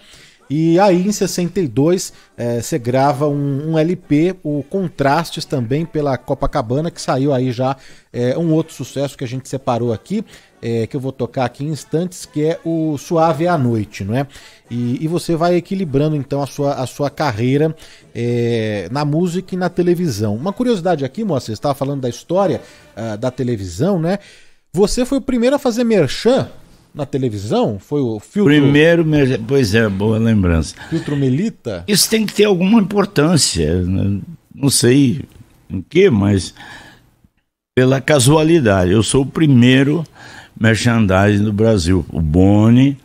E aí, em 62, é, você grava um, um, LP, o Contrastes também pela Copacabana, que saiu aí já é, um outro sucesso que a gente separou aqui, é, que eu vou tocar aqui em instantes, que é o Suave à Noite, não é? E, e você vai equilibrando então a sua, a sua carreira é, na música e na televisão. Uma curiosidade aqui, moça, você estava falando da história uh, da televisão, né? Você foi o primeiro a fazer merchan na televisão? Foi o filtro. Primeiro, pois é, boa lembrança. Filtro Melita? Isso tem que ter alguma importância. Né? Não sei em que, mas pela casualidade. Eu sou o primeiro merchandising do Brasil. O Boni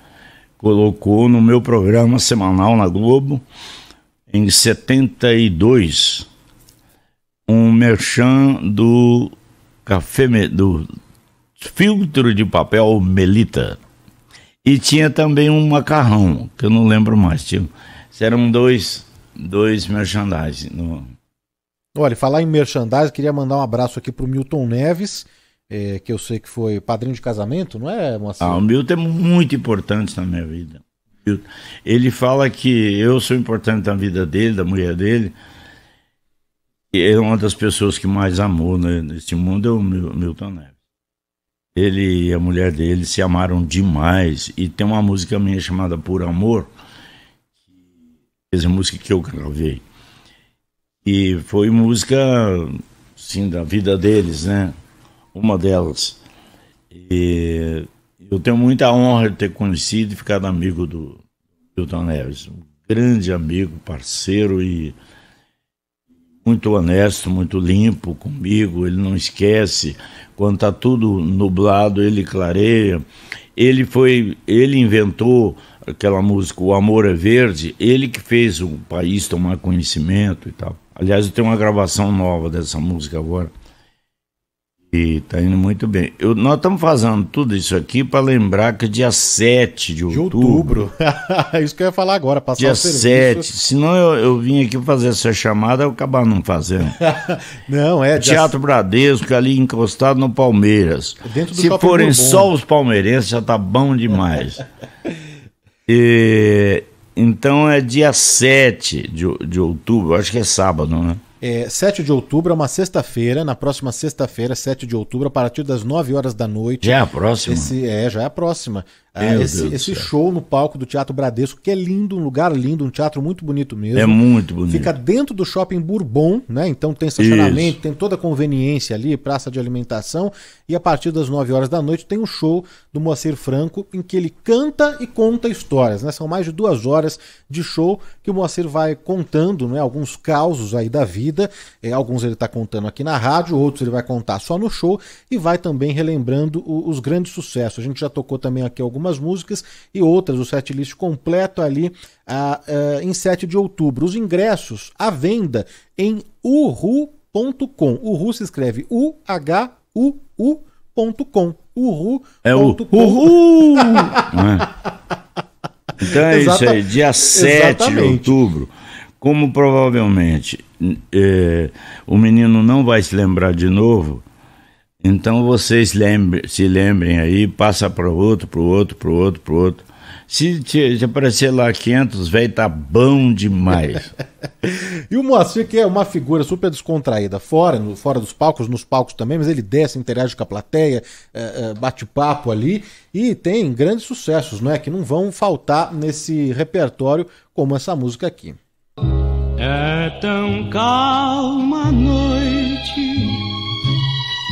colocou no meu programa semanal na Globo em 72 um merchan do café do filtro de papel Melita. E tinha também um macarrão, que eu não lembro mais, tio. Eram dois, dois merchandising. No... Olha, falar em merchandising, queria mandar um abraço aqui para o Milton Neves, é, que eu sei que foi padrinho de casamento, não é, Moacir? Ah, o Milton é muito importante na minha vida. Ele fala que eu sou importante na vida dele, da mulher dele. E é uma das pessoas que mais amou né, neste mundo, é o Milton Neves ele e a mulher dele se amaram demais. E tem uma música minha chamada Por Amor, que é música que eu gravei. E foi música, sim, da vida deles, né? Uma delas. E eu tenho muita honra de ter conhecido e ficado amigo do Milton Neves. Um grande amigo, parceiro e muito honesto, muito limpo comigo, ele não esquece. Quando está tudo nublado, ele clareia. Ele foi, ele inventou aquela música O Amor é Verde, ele que fez o país tomar conhecimento e tal. Aliás, eu tenho uma gravação nova dessa música agora. E tá indo muito bem. Eu, nós estamos fazendo tudo isso aqui para lembrar que dia 7 de outubro. De outubro. *laughs* isso que eu ia falar agora, passar dia o serviço. 7. Senão eu, eu vim aqui fazer essa chamada, eu acabar não fazendo. *laughs* não, é. Teatro dia... Bradesco, ali encostado no Palmeiras. Dentro do Se forem Bourbon. só os palmeirenses, já tá bom demais. *laughs* e, então é dia 7 de, de outubro, acho que é sábado, né? É, 7 de outubro é uma sexta-feira, na próxima sexta-feira, 7 de outubro, a partir das 9 horas da noite. Já é a próxima? Esse, é, já é a próxima. Ah, esse, esse show no palco do Teatro Bradesco, que é lindo, um lugar lindo, um teatro muito bonito mesmo. É muito bonito. Fica dentro do shopping Bourbon, né? Então tem estacionamento, Isso. tem toda a conveniência ali, praça de alimentação. E a partir das 9 horas da noite tem um show do Moacir Franco, em que ele canta e conta histórias, né? São mais de duas horas de show que o Moacir vai contando, né? Alguns causos aí da vida. É, alguns ele está contando aqui na rádio, outros ele vai contar só no show e vai também relembrando o, os grandes sucessos. A gente já tocou também aqui algumas algumas músicas e outras, o setlist completo ali a, ah, eh, em 7 de outubro. Os ingressos à venda em uhu.com. Uhu se escreve U-H-U-U.com. Uhu. É o Uhu! *laughs* É? então é Exata... isso aí, dia 7 Exatamente. de outubro. Como provavelmente eh, o menino não vai se lembrar de novo, então vocês se lembrem aí, passa para o outro, para o outro, para o outro, para o outro. Se, te, aparecer lá 500, velho, tá bom demais. *laughs* e o Moacir, que é uma figura super descontraída, fora, no, fora dos palcos, nos palcos também, mas ele desce, interage com a plateia, é, é, bate papo ali e tem grandes sucessos, não é? Que não vão faltar nesse repertório, como essa música aqui. É tão calma a noite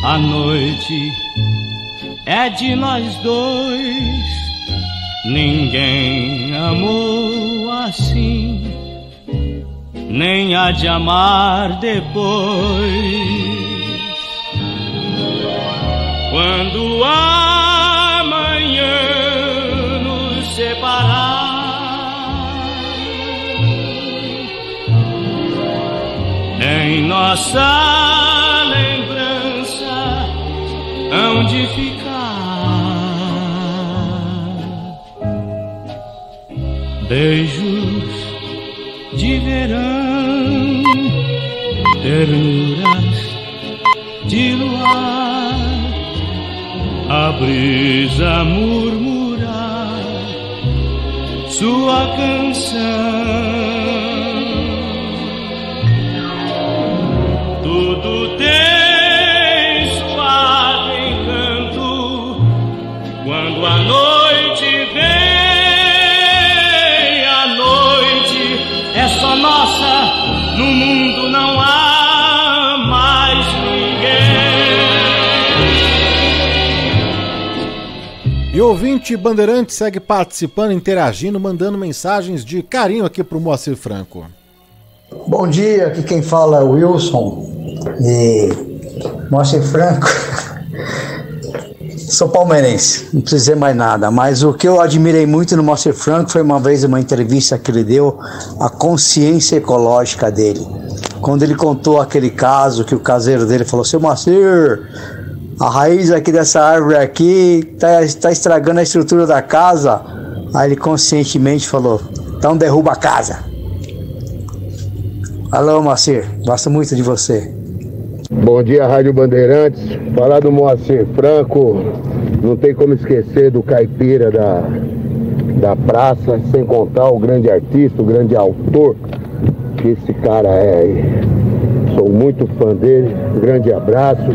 a noite é de nós dois, ninguém amou assim, nem há de amar depois. Quando amanhã nos separar, em nossa onde ficar. Beijos de verão, ternuras de luar, a brisa murmurar sua canção. Tudo tem ouvinte Bandeirante segue participando, interagindo, mandando mensagens de carinho aqui para o Moacir Franco. Bom dia, aqui quem fala é o Wilson e Moacir Franco. *laughs* Sou palmeirense, não preciso dizer mais nada, mas o que eu admirei muito no Moacir Franco foi uma vez uma entrevista que ele deu, a consciência ecológica dele. Quando ele contou aquele caso que o caseiro dele falou: Seu Moacir, a raiz aqui dessa árvore aqui está tá estragando a estrutura da casa. Aí ele conscientemente falou, então derruba a casa. Alô, Moacir, gosto muito de você. Bom dia, Rádio Bandeirantes. Falar do Moacir Franco, não tem como esquecer do caipira da, da praça, sem contar o grande artista, o grande autor que esse cara é. Sou muito fã dele. grande abraço.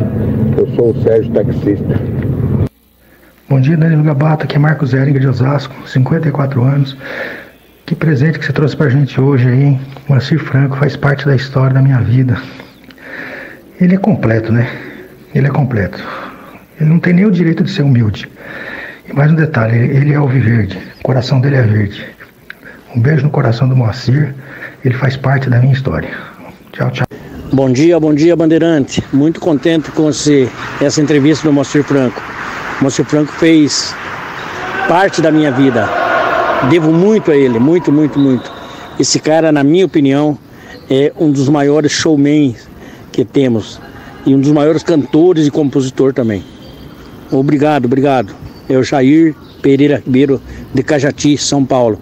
Eu sou o Sérgio Taxista. Bom dia, Danilo Gabata. Aqui é Marcos Zeriga de Osasco, 54 anos. Que presente que você trouxe pra gente hoje aí, hein? Moacir Franco faz parte da história da minha vida. Ele é completo, né? Ele é completo. Ele não tem nem o direito de ser humilde. E mais um detalhe, ele é alviverde, o coração dele é verde. Um beijo no coração do Moacir, ele faz parte da minha história. Tchau, tchau. Bom dia, bom dia, Bandeirante. Muito contente com esse, essa entrevista do Mocir Franco. Mocir Franco fez parte da minha vida. Devo muito a ele, muito, muito, muito. Esse cara, na minha opinião, é um dos maiores showmans que temos e um dos maiores cantores e compositor também. Obrigado, obrigado. É o Jair Pereira Ribeiro, de Cajati, São Paulo.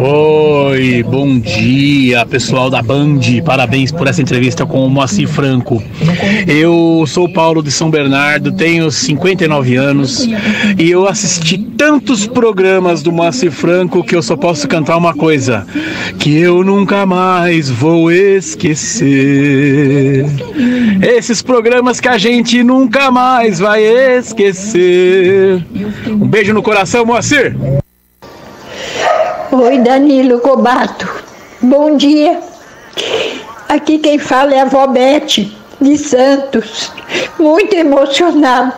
Oi, bom dia pessoal da Band, parabéns por essa entrevista com o Moacir Franco. Eu sou Paulo de São Bernardo, tenho 59 anos e eu assisti tantos programas do Moacir Franco que eu só posso cantar uma coisa: que eu nunca mais vou esquecer. Esses programas que a gente nunca mais vai esquecer. Um beijo no coração, Moacir! Oi, Danilo Cobato. Bom dia. Aqui quem fala é a vó Bete, de Santos. Muito emocionado.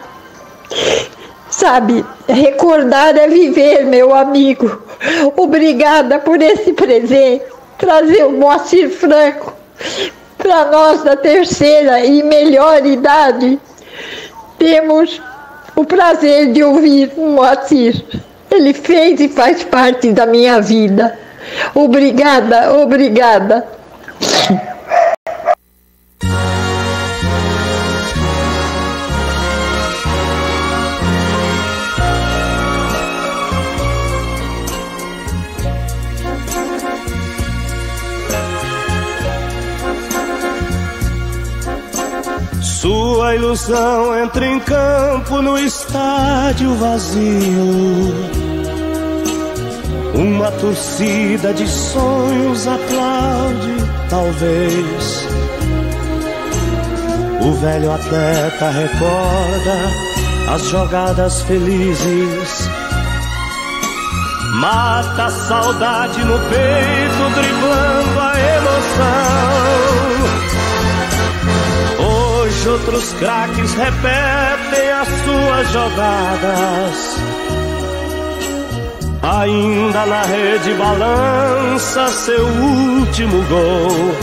Sabe, recordar é viver, meu amigo. Obrigada por esse presente. Trazer o Moacir Franco para nós da terceira e melhor idade. Temos o prazer de ouvir o Moacir. Ele fez e faz parte da minha vida. Obrigada, obrigada. Sua ilusão entra em campo no estádio vazio uma torcida de sonhos aplaude, talvez. O velho atleta recorda as jogadas felizes. Mata a saudade no peito, driblando a emoção. Hoje outros craques repetem as suas jogadas Ainda na rede balança seu último gol.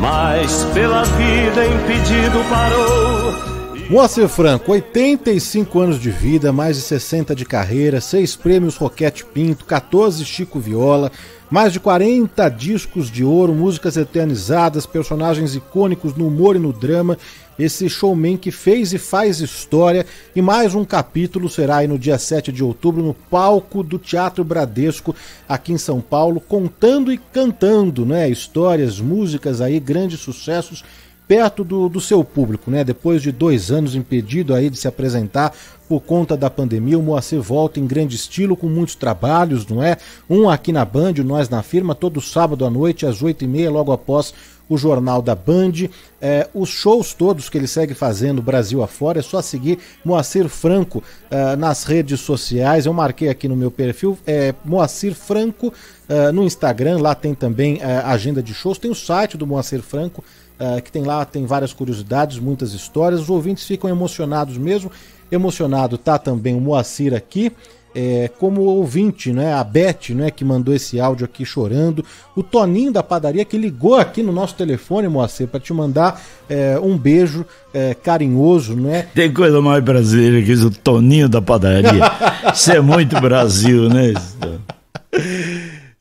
Mas pela vida impedido parou Moacir Franco, 85 anos de vida, mais de 60 de carreira, 6 prêmios Roquete Pinto, 14 Chico Viola, mais de 40 discos de ouro, músicas eternizadas, personagens icônicos no humor e no drama. Esse showman que fez e faz história, e mais um capítulo será aí no dia 7 de outubro no palco do Teatro Bradesco, aqui em São Paulo, contando e cantando, né? Histórias, músicas aí, grandes sucessos perto do, do, seu público, né? Depois de dois anos impedido aí de se apresentar por conta da pandemia, o Moacir volta em grande estilo com muitos trabalhos, não é? Um aqui na Band, nós na firma, todo sábado à noite às oito e meia, logo após o Jornal da Band, é, os shows todos que ele segue fazendo Brasil afora, é só seguir Moacir Franco é, nas redes sociais, eu marquei aqui no meu perfil, eh, Moacir Franco no Instagram, lá tem também a agenda de shows, tem o site do Moacir Franco, uh, que tem lá, tem várias curiosidades, muitas histórias. Os ouvintes ficam emocionados mesmo. Emocionado tá também o Moacir aqui. É, como ouvinte, né? A Beth, né, que mandou esse áudio aqui chorando. O Toninho da padaria que ligou aqui no nosso telefone, Moacir, para te mandar é, um beijo é, carinhoso, né? Tem coisa mais brasileira que isso, o Toninho da padaria. *laughs* isso é muito Brasil, né?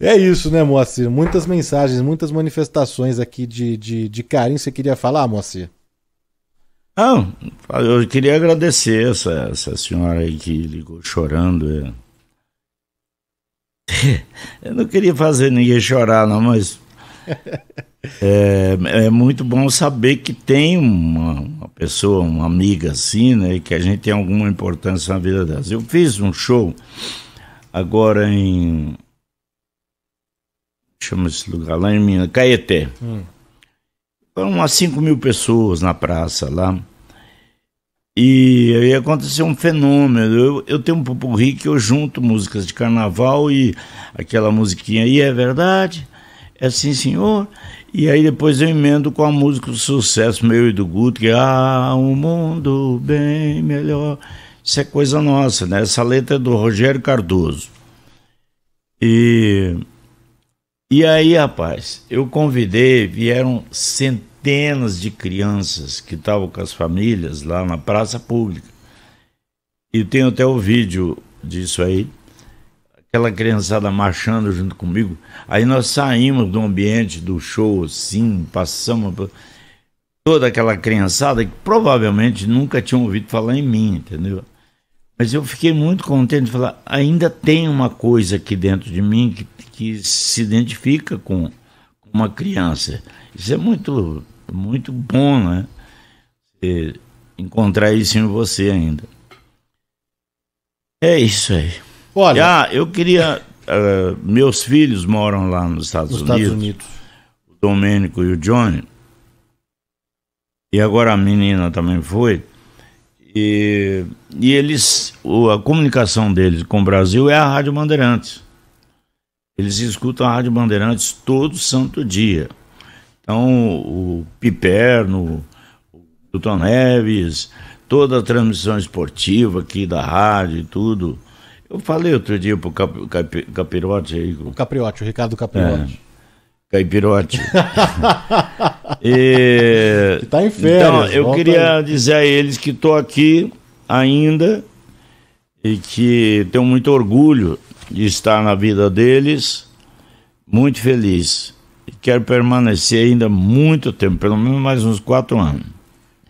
É isso, né, Moacir? Muitas mensagens, muitas manifestações aqui de, de, de carinho. Você queria falar, Moacir? Ah, eu queria agradecer essa, essa senhora aí que ligou chorando. É. *laughs* Eu não queria fazer ninguém chorar, não, mas *laughs* é, é muito bom saber que tem uma, uma, pessoa, uma amiga assim, né? Que a gente tem alguma importância na vida delas. Eu fiz um show agora em chama esse lugar, lá em Minas, Caeté. Hum. Foram umas 5 mil pessoas na praça lá. E aí aconteceu um fenômeno. Eu, eu tenho um pupurri que eu junto músicas de carnaval e aquela musiquinha aí, é verdade? É sim, senhor. E aí depois eu emendo com a música do sucesso meu e do Guto, que é Ah, um mundo bem melhor. Isso é coisa nossa, né? Essa letra é do Rogério Cardoso. E e aí, rapaz, eu convidei, vieram centenas de crianças que estavam com as famílias lá na praça pública. E tem até o vídeo disso aí. Aquela criançada marchando junto comigo. Aí nós saímos do ambiente do show, assim, passamos. Por... Toda aquela criançada que provavelmente nunca tinha ouvido falar em mim, entendeu? Mas eu fiquei muito contente de falar, ainda tem uma coisa aqui dentro de mim que, que se identifica com uma criança. Isso é muito, muito bom, né? E encontrar isso em você ainda. É isso aí. Olha, ah, eu queria. Uh, meus filhos moram lá nos Estados, nos Unidos, Estados Unidos. O Domênico e o Johnny. E agora a menina também foi. E, e eles, a comunicação deles com o Brasil é a Rádio Bandeirantes. Eles escutam a Rádio Bandeirantes todo santo dia. Então, o Piperno, o Milton Neves, toda a transmissão esportiva aqui da rádio e tudo. Eu falei outro dia pro Cap, Cap, Capirote aí. O Capriote, o Ricardo Capirote. É, Caipirote. *laughs* e... em tá férias. Então, eu queria aí. dizer a eles que estou aqui ainda e que tenho muito orgulho de estar na vida deles, muito feliz. E quero permanecer ainda muito tempo, pelo menos mais uns quatro anos.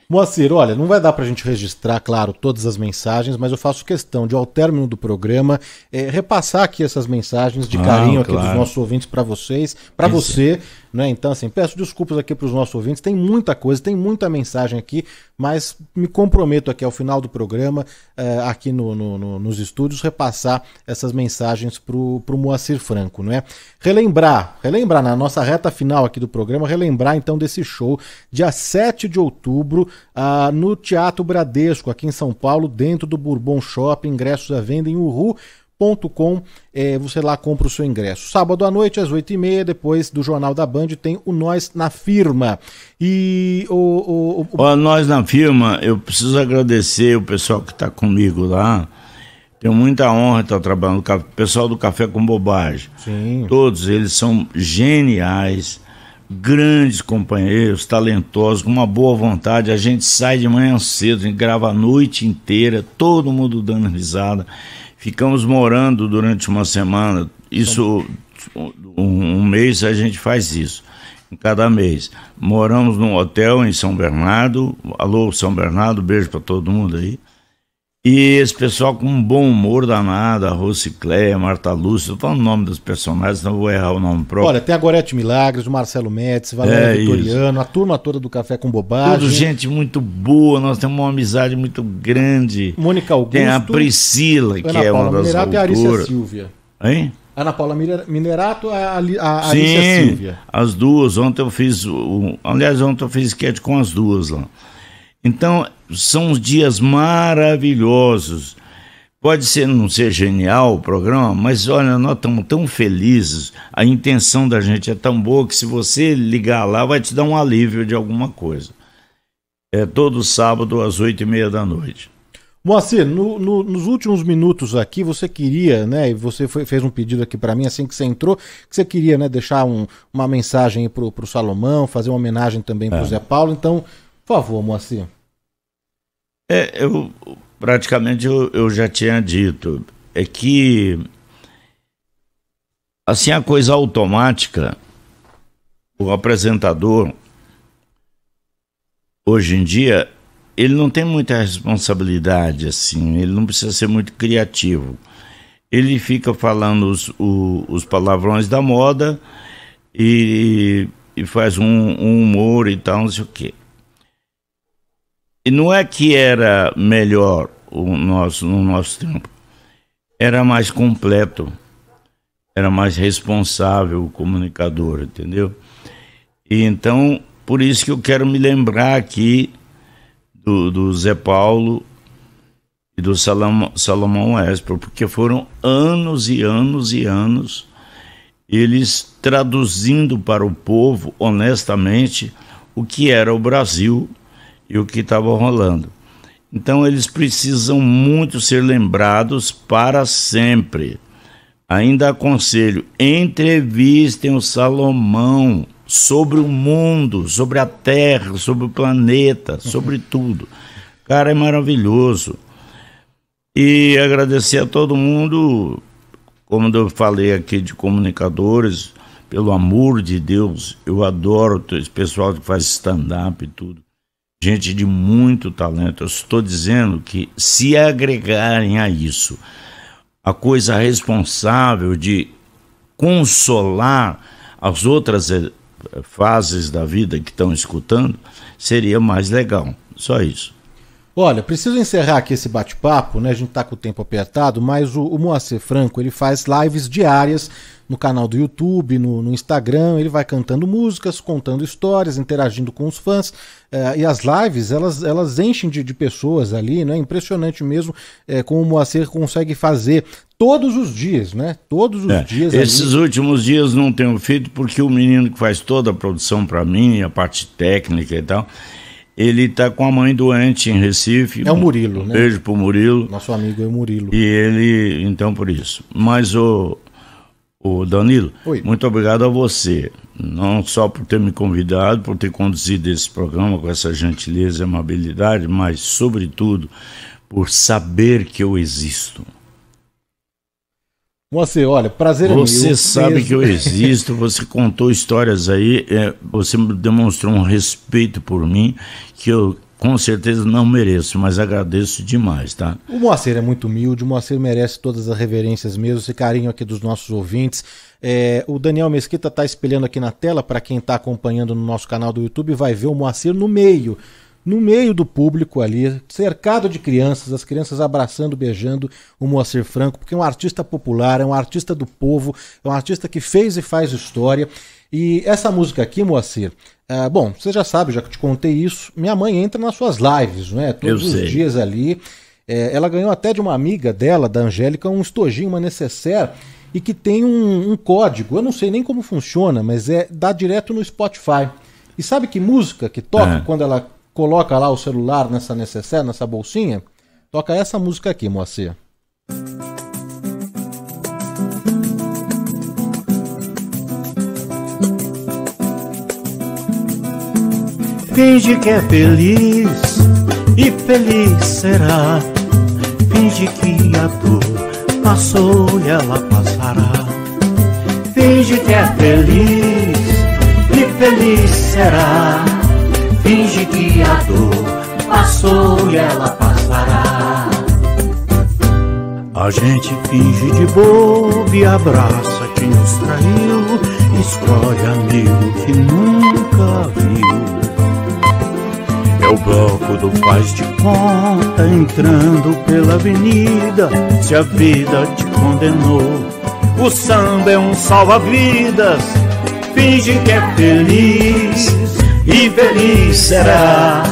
Moacir, olha, não vai dar para a gente registrar, claro, todas as mensagens, mas eu faço questão de, ao término do programa, é, repassar aqui essas mensagens de ah, carinho ah, claro. aqui dos nossos ouvintes para vocês, para você, né? Então, assim, peço desculpas aqui para os nossos ouvintes, tem muita coisa, tem muita mensagem aqui, mas me comprometo aqui ao final do programa, eh, aqui no, no, no, nos estúdios, repassar essas mensagens para o Moacir Franco. é Relembrar, relembrar na nossa reta final aqui do programa, relembrar então desse show, dia 7 de outubro, ah, no Teatro Bradesco, aqui em São Paulo, dentro do Bourbon Shopping, ingressos à venda em Uhu com, é, você lá compra o seu ingresso. Sábado à noite, às 8h30, depois do Jornal da Band, tem o Nós na Firma. E o. o, o... o Nós na Firma, eu preciso agradecer o pessoal que está comigo lá. Tenho muita honra estar tá trabalhando com o pessoal do Café com Bobagem. Sim. Todos eles são geniais, grandes companheiros, talentosos, com uma boa vontade. A gente sai de manhã cedo, a gente grava a noite inteira, todo mundo dando risada ficamos morando durante uma semana. Isso, um mês a gente faz isso, em cada mês. Moramos num hotel em São Bernardo. Alô, São Bernardo, beijo para todo mundo aí. E esse pessoal com um bom humor danado, a Rocicléia, Marta Lúcia, eu tô o nome dos personagens, não vou errar o nome próprio. Olha, tem a Gorete Milagres, o Marcelo Metz, Valéria é Vitoriano, isso. a turma toda do Café com Bobagem. Tudo gente muito boa, nós temos uma amizade muito grande. Mônica Augusto. Tem a Priscila, que é uma das Minerato autoras. e a Arícia Silvia. Hein? Ana Paula Minerato, a, a, Sim, Arícia Silvia. as duas. Ontem eu fiz, o, aliás, ontem eu fiz sketch com as duas lá. Então, são os dias maravilhosos. Pode ser não ser genial o programa, mas olha, nós estamos tão felizes, a intenção da gente é tão boa que se você ligar lá vai te dar um alívio de alguma coisa. É todo sábado às oito e meia da noite. Moacir, no, no, nos últimos minutos aqui, você queria, né? E você foi, fez um pedido aqui para mim assim que você entrou, que você queria, né? Deixar um, uma mensagem para o Salomão, fazer uma homenagem também para o é. Zé Paulo. Então, por favor, Moacir. É, eu praticamente eu, eu já tinha dito. É que assim a coisa automática, o apresentador hoje em dia ele não tem muita responsabilidade assim, ele não precisa ser muito criativo. Ele fica falando os, o, os palavrões da moda e, e faz um, um humor e tal, não sei o quê. E não é que era melhor o nosso, no nosso tempo, era mais completo, era mais responsável o comunicador, entendeu? E então, por isso que eu quero me lembrar aqui do, do Zé Paulo e do Salomão, Salomão Esper, porque foram anos e anos e anos eles traduzindo para o povo, honestamente, o que era o Brasil e o que estava rolando. Então eles precisam muito ser lembrados para sempre. Ainda aconselho, entrevistem o Salomão sobre o mundo, sobre a terra, sobre o planeta, sobre *laughs* tudo. Cara, é maravilhoso. E agradecer a todo mundo, como eu falei aqui de comunicadores, pelo amor de Deus, eu adoro esse pessoal que faz stand-up e tudo gente de muito talento. Eu estou dizendo que se agregarem a isso a coisa responsável de consolar as outras eh, fases da vida que estão escutando, seria mais legal. Só isso. Olha, preciso encerrar aqui esse bate-papo, né? A gente está com o tempo apertado, mas o, o Moacir Franco ele faz lives diárias no canal do YouTube, no, no, Instagram. Ele vai cantando músicas, contando histórias, interagindo com os fãs. Uh, e as lives, elas, elas enchem de, de pessoas ali, né? Impressionante mesmo é, como o Moacir consegue fazer todos os dias, né? Todos os é, dias. Esses ali... últimos dias não tenho feito porque o menino que faz toda a produção para mim, a parte técnica e tal, ele tá com a mãe doente em Recife. É o Murilo, um né? Beijo pro Murilo. Nosso amigo é o Murilo. E ele, então por isso. Mas o o Danilo, Oi. muito obrigado a você, não só por ter me convidado, por ter conduzido esse programa com essa gentileza e amabilidade, mas, sobretudo, por saber que eu existo. Você, olha, prazer é Você meu, sabe mesmo. que eu existo, você contou histórias aí, é, você demonstrou um respeito por mim que eu com certeza não mereço, mas agradeço demais, tá? O Moacir é muito humilde, o Moacir merece todas as reverências mesmo, esse carinho aqui dos nossos ouvintes. É, o Daniel Mesquita está espelhando aqui na tela, para quem está acompanhando no nosso canal do YouTube, vai ver o Moacir no meio, no meio do público ali, cercado de crianças, as crianças abraçando, beijando o Moacir Franco, porque é um artista popular, é um artista do povo, é um artista que fez e faz história. E essa música aqui, Moacir, é, bom, você já sabe, já que te contei isso, minha mãe entra nas suas lives, né? Todos os dias ali. É, ela ganhou até de uma amiga dela, da Angélica, um estojinho, uma necessaire, e que tem um, um, código. Eu não sei nem como funciona, mas é dá direto no Spotify. E sabe que música que toca é. quando ela coloca lá o celular nessa necessaire, nessa bolsinha? Toca essa música aqui, Moacir. Finge que é feliz e feliz será. Finge que a dor passou e ela passará. Finge que é feliz e feliz será. Finge que a dor passou e ela passará. A gente finge de bobo e abraça quem nos traiu. Escolhe amigo que nunca viu o bloco do faz de conta entrando pela avenida. Se a vida te condenou, o samba é um salva-vidas. Finge que é feliz e feliz será.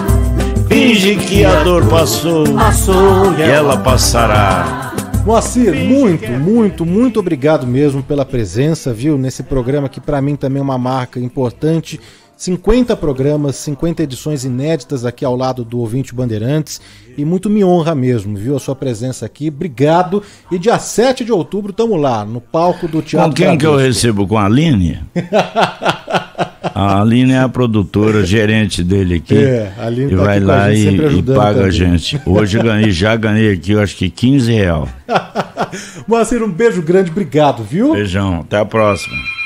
Finge que a dor passou, passou e ela passará. Moacir, muito, muito, muito obrigado mesmo pela presença, viu? Nesse programa que para mim também é uma marca importante 50 programas, 50 edições inéditas aqui ao lado do ouvinte Bandeirantes. E muito me honra mesmo, viu, a sua presença aqui. Obrigado. E dia 7 de outubro estamos lá, no palco do Teatro. Com quem que eu recebo? Com a Aline? *laughs* A Aline é a produtora, gerente dele aqui. É, a Aline e tá vai lá e, e, paga também. a gente. Hoje ganhei, já ganhei aqui, eu acho que 15 real. *laughs* Moacir, um beijo grande, obrigado, viu? Beijão, até a próxima.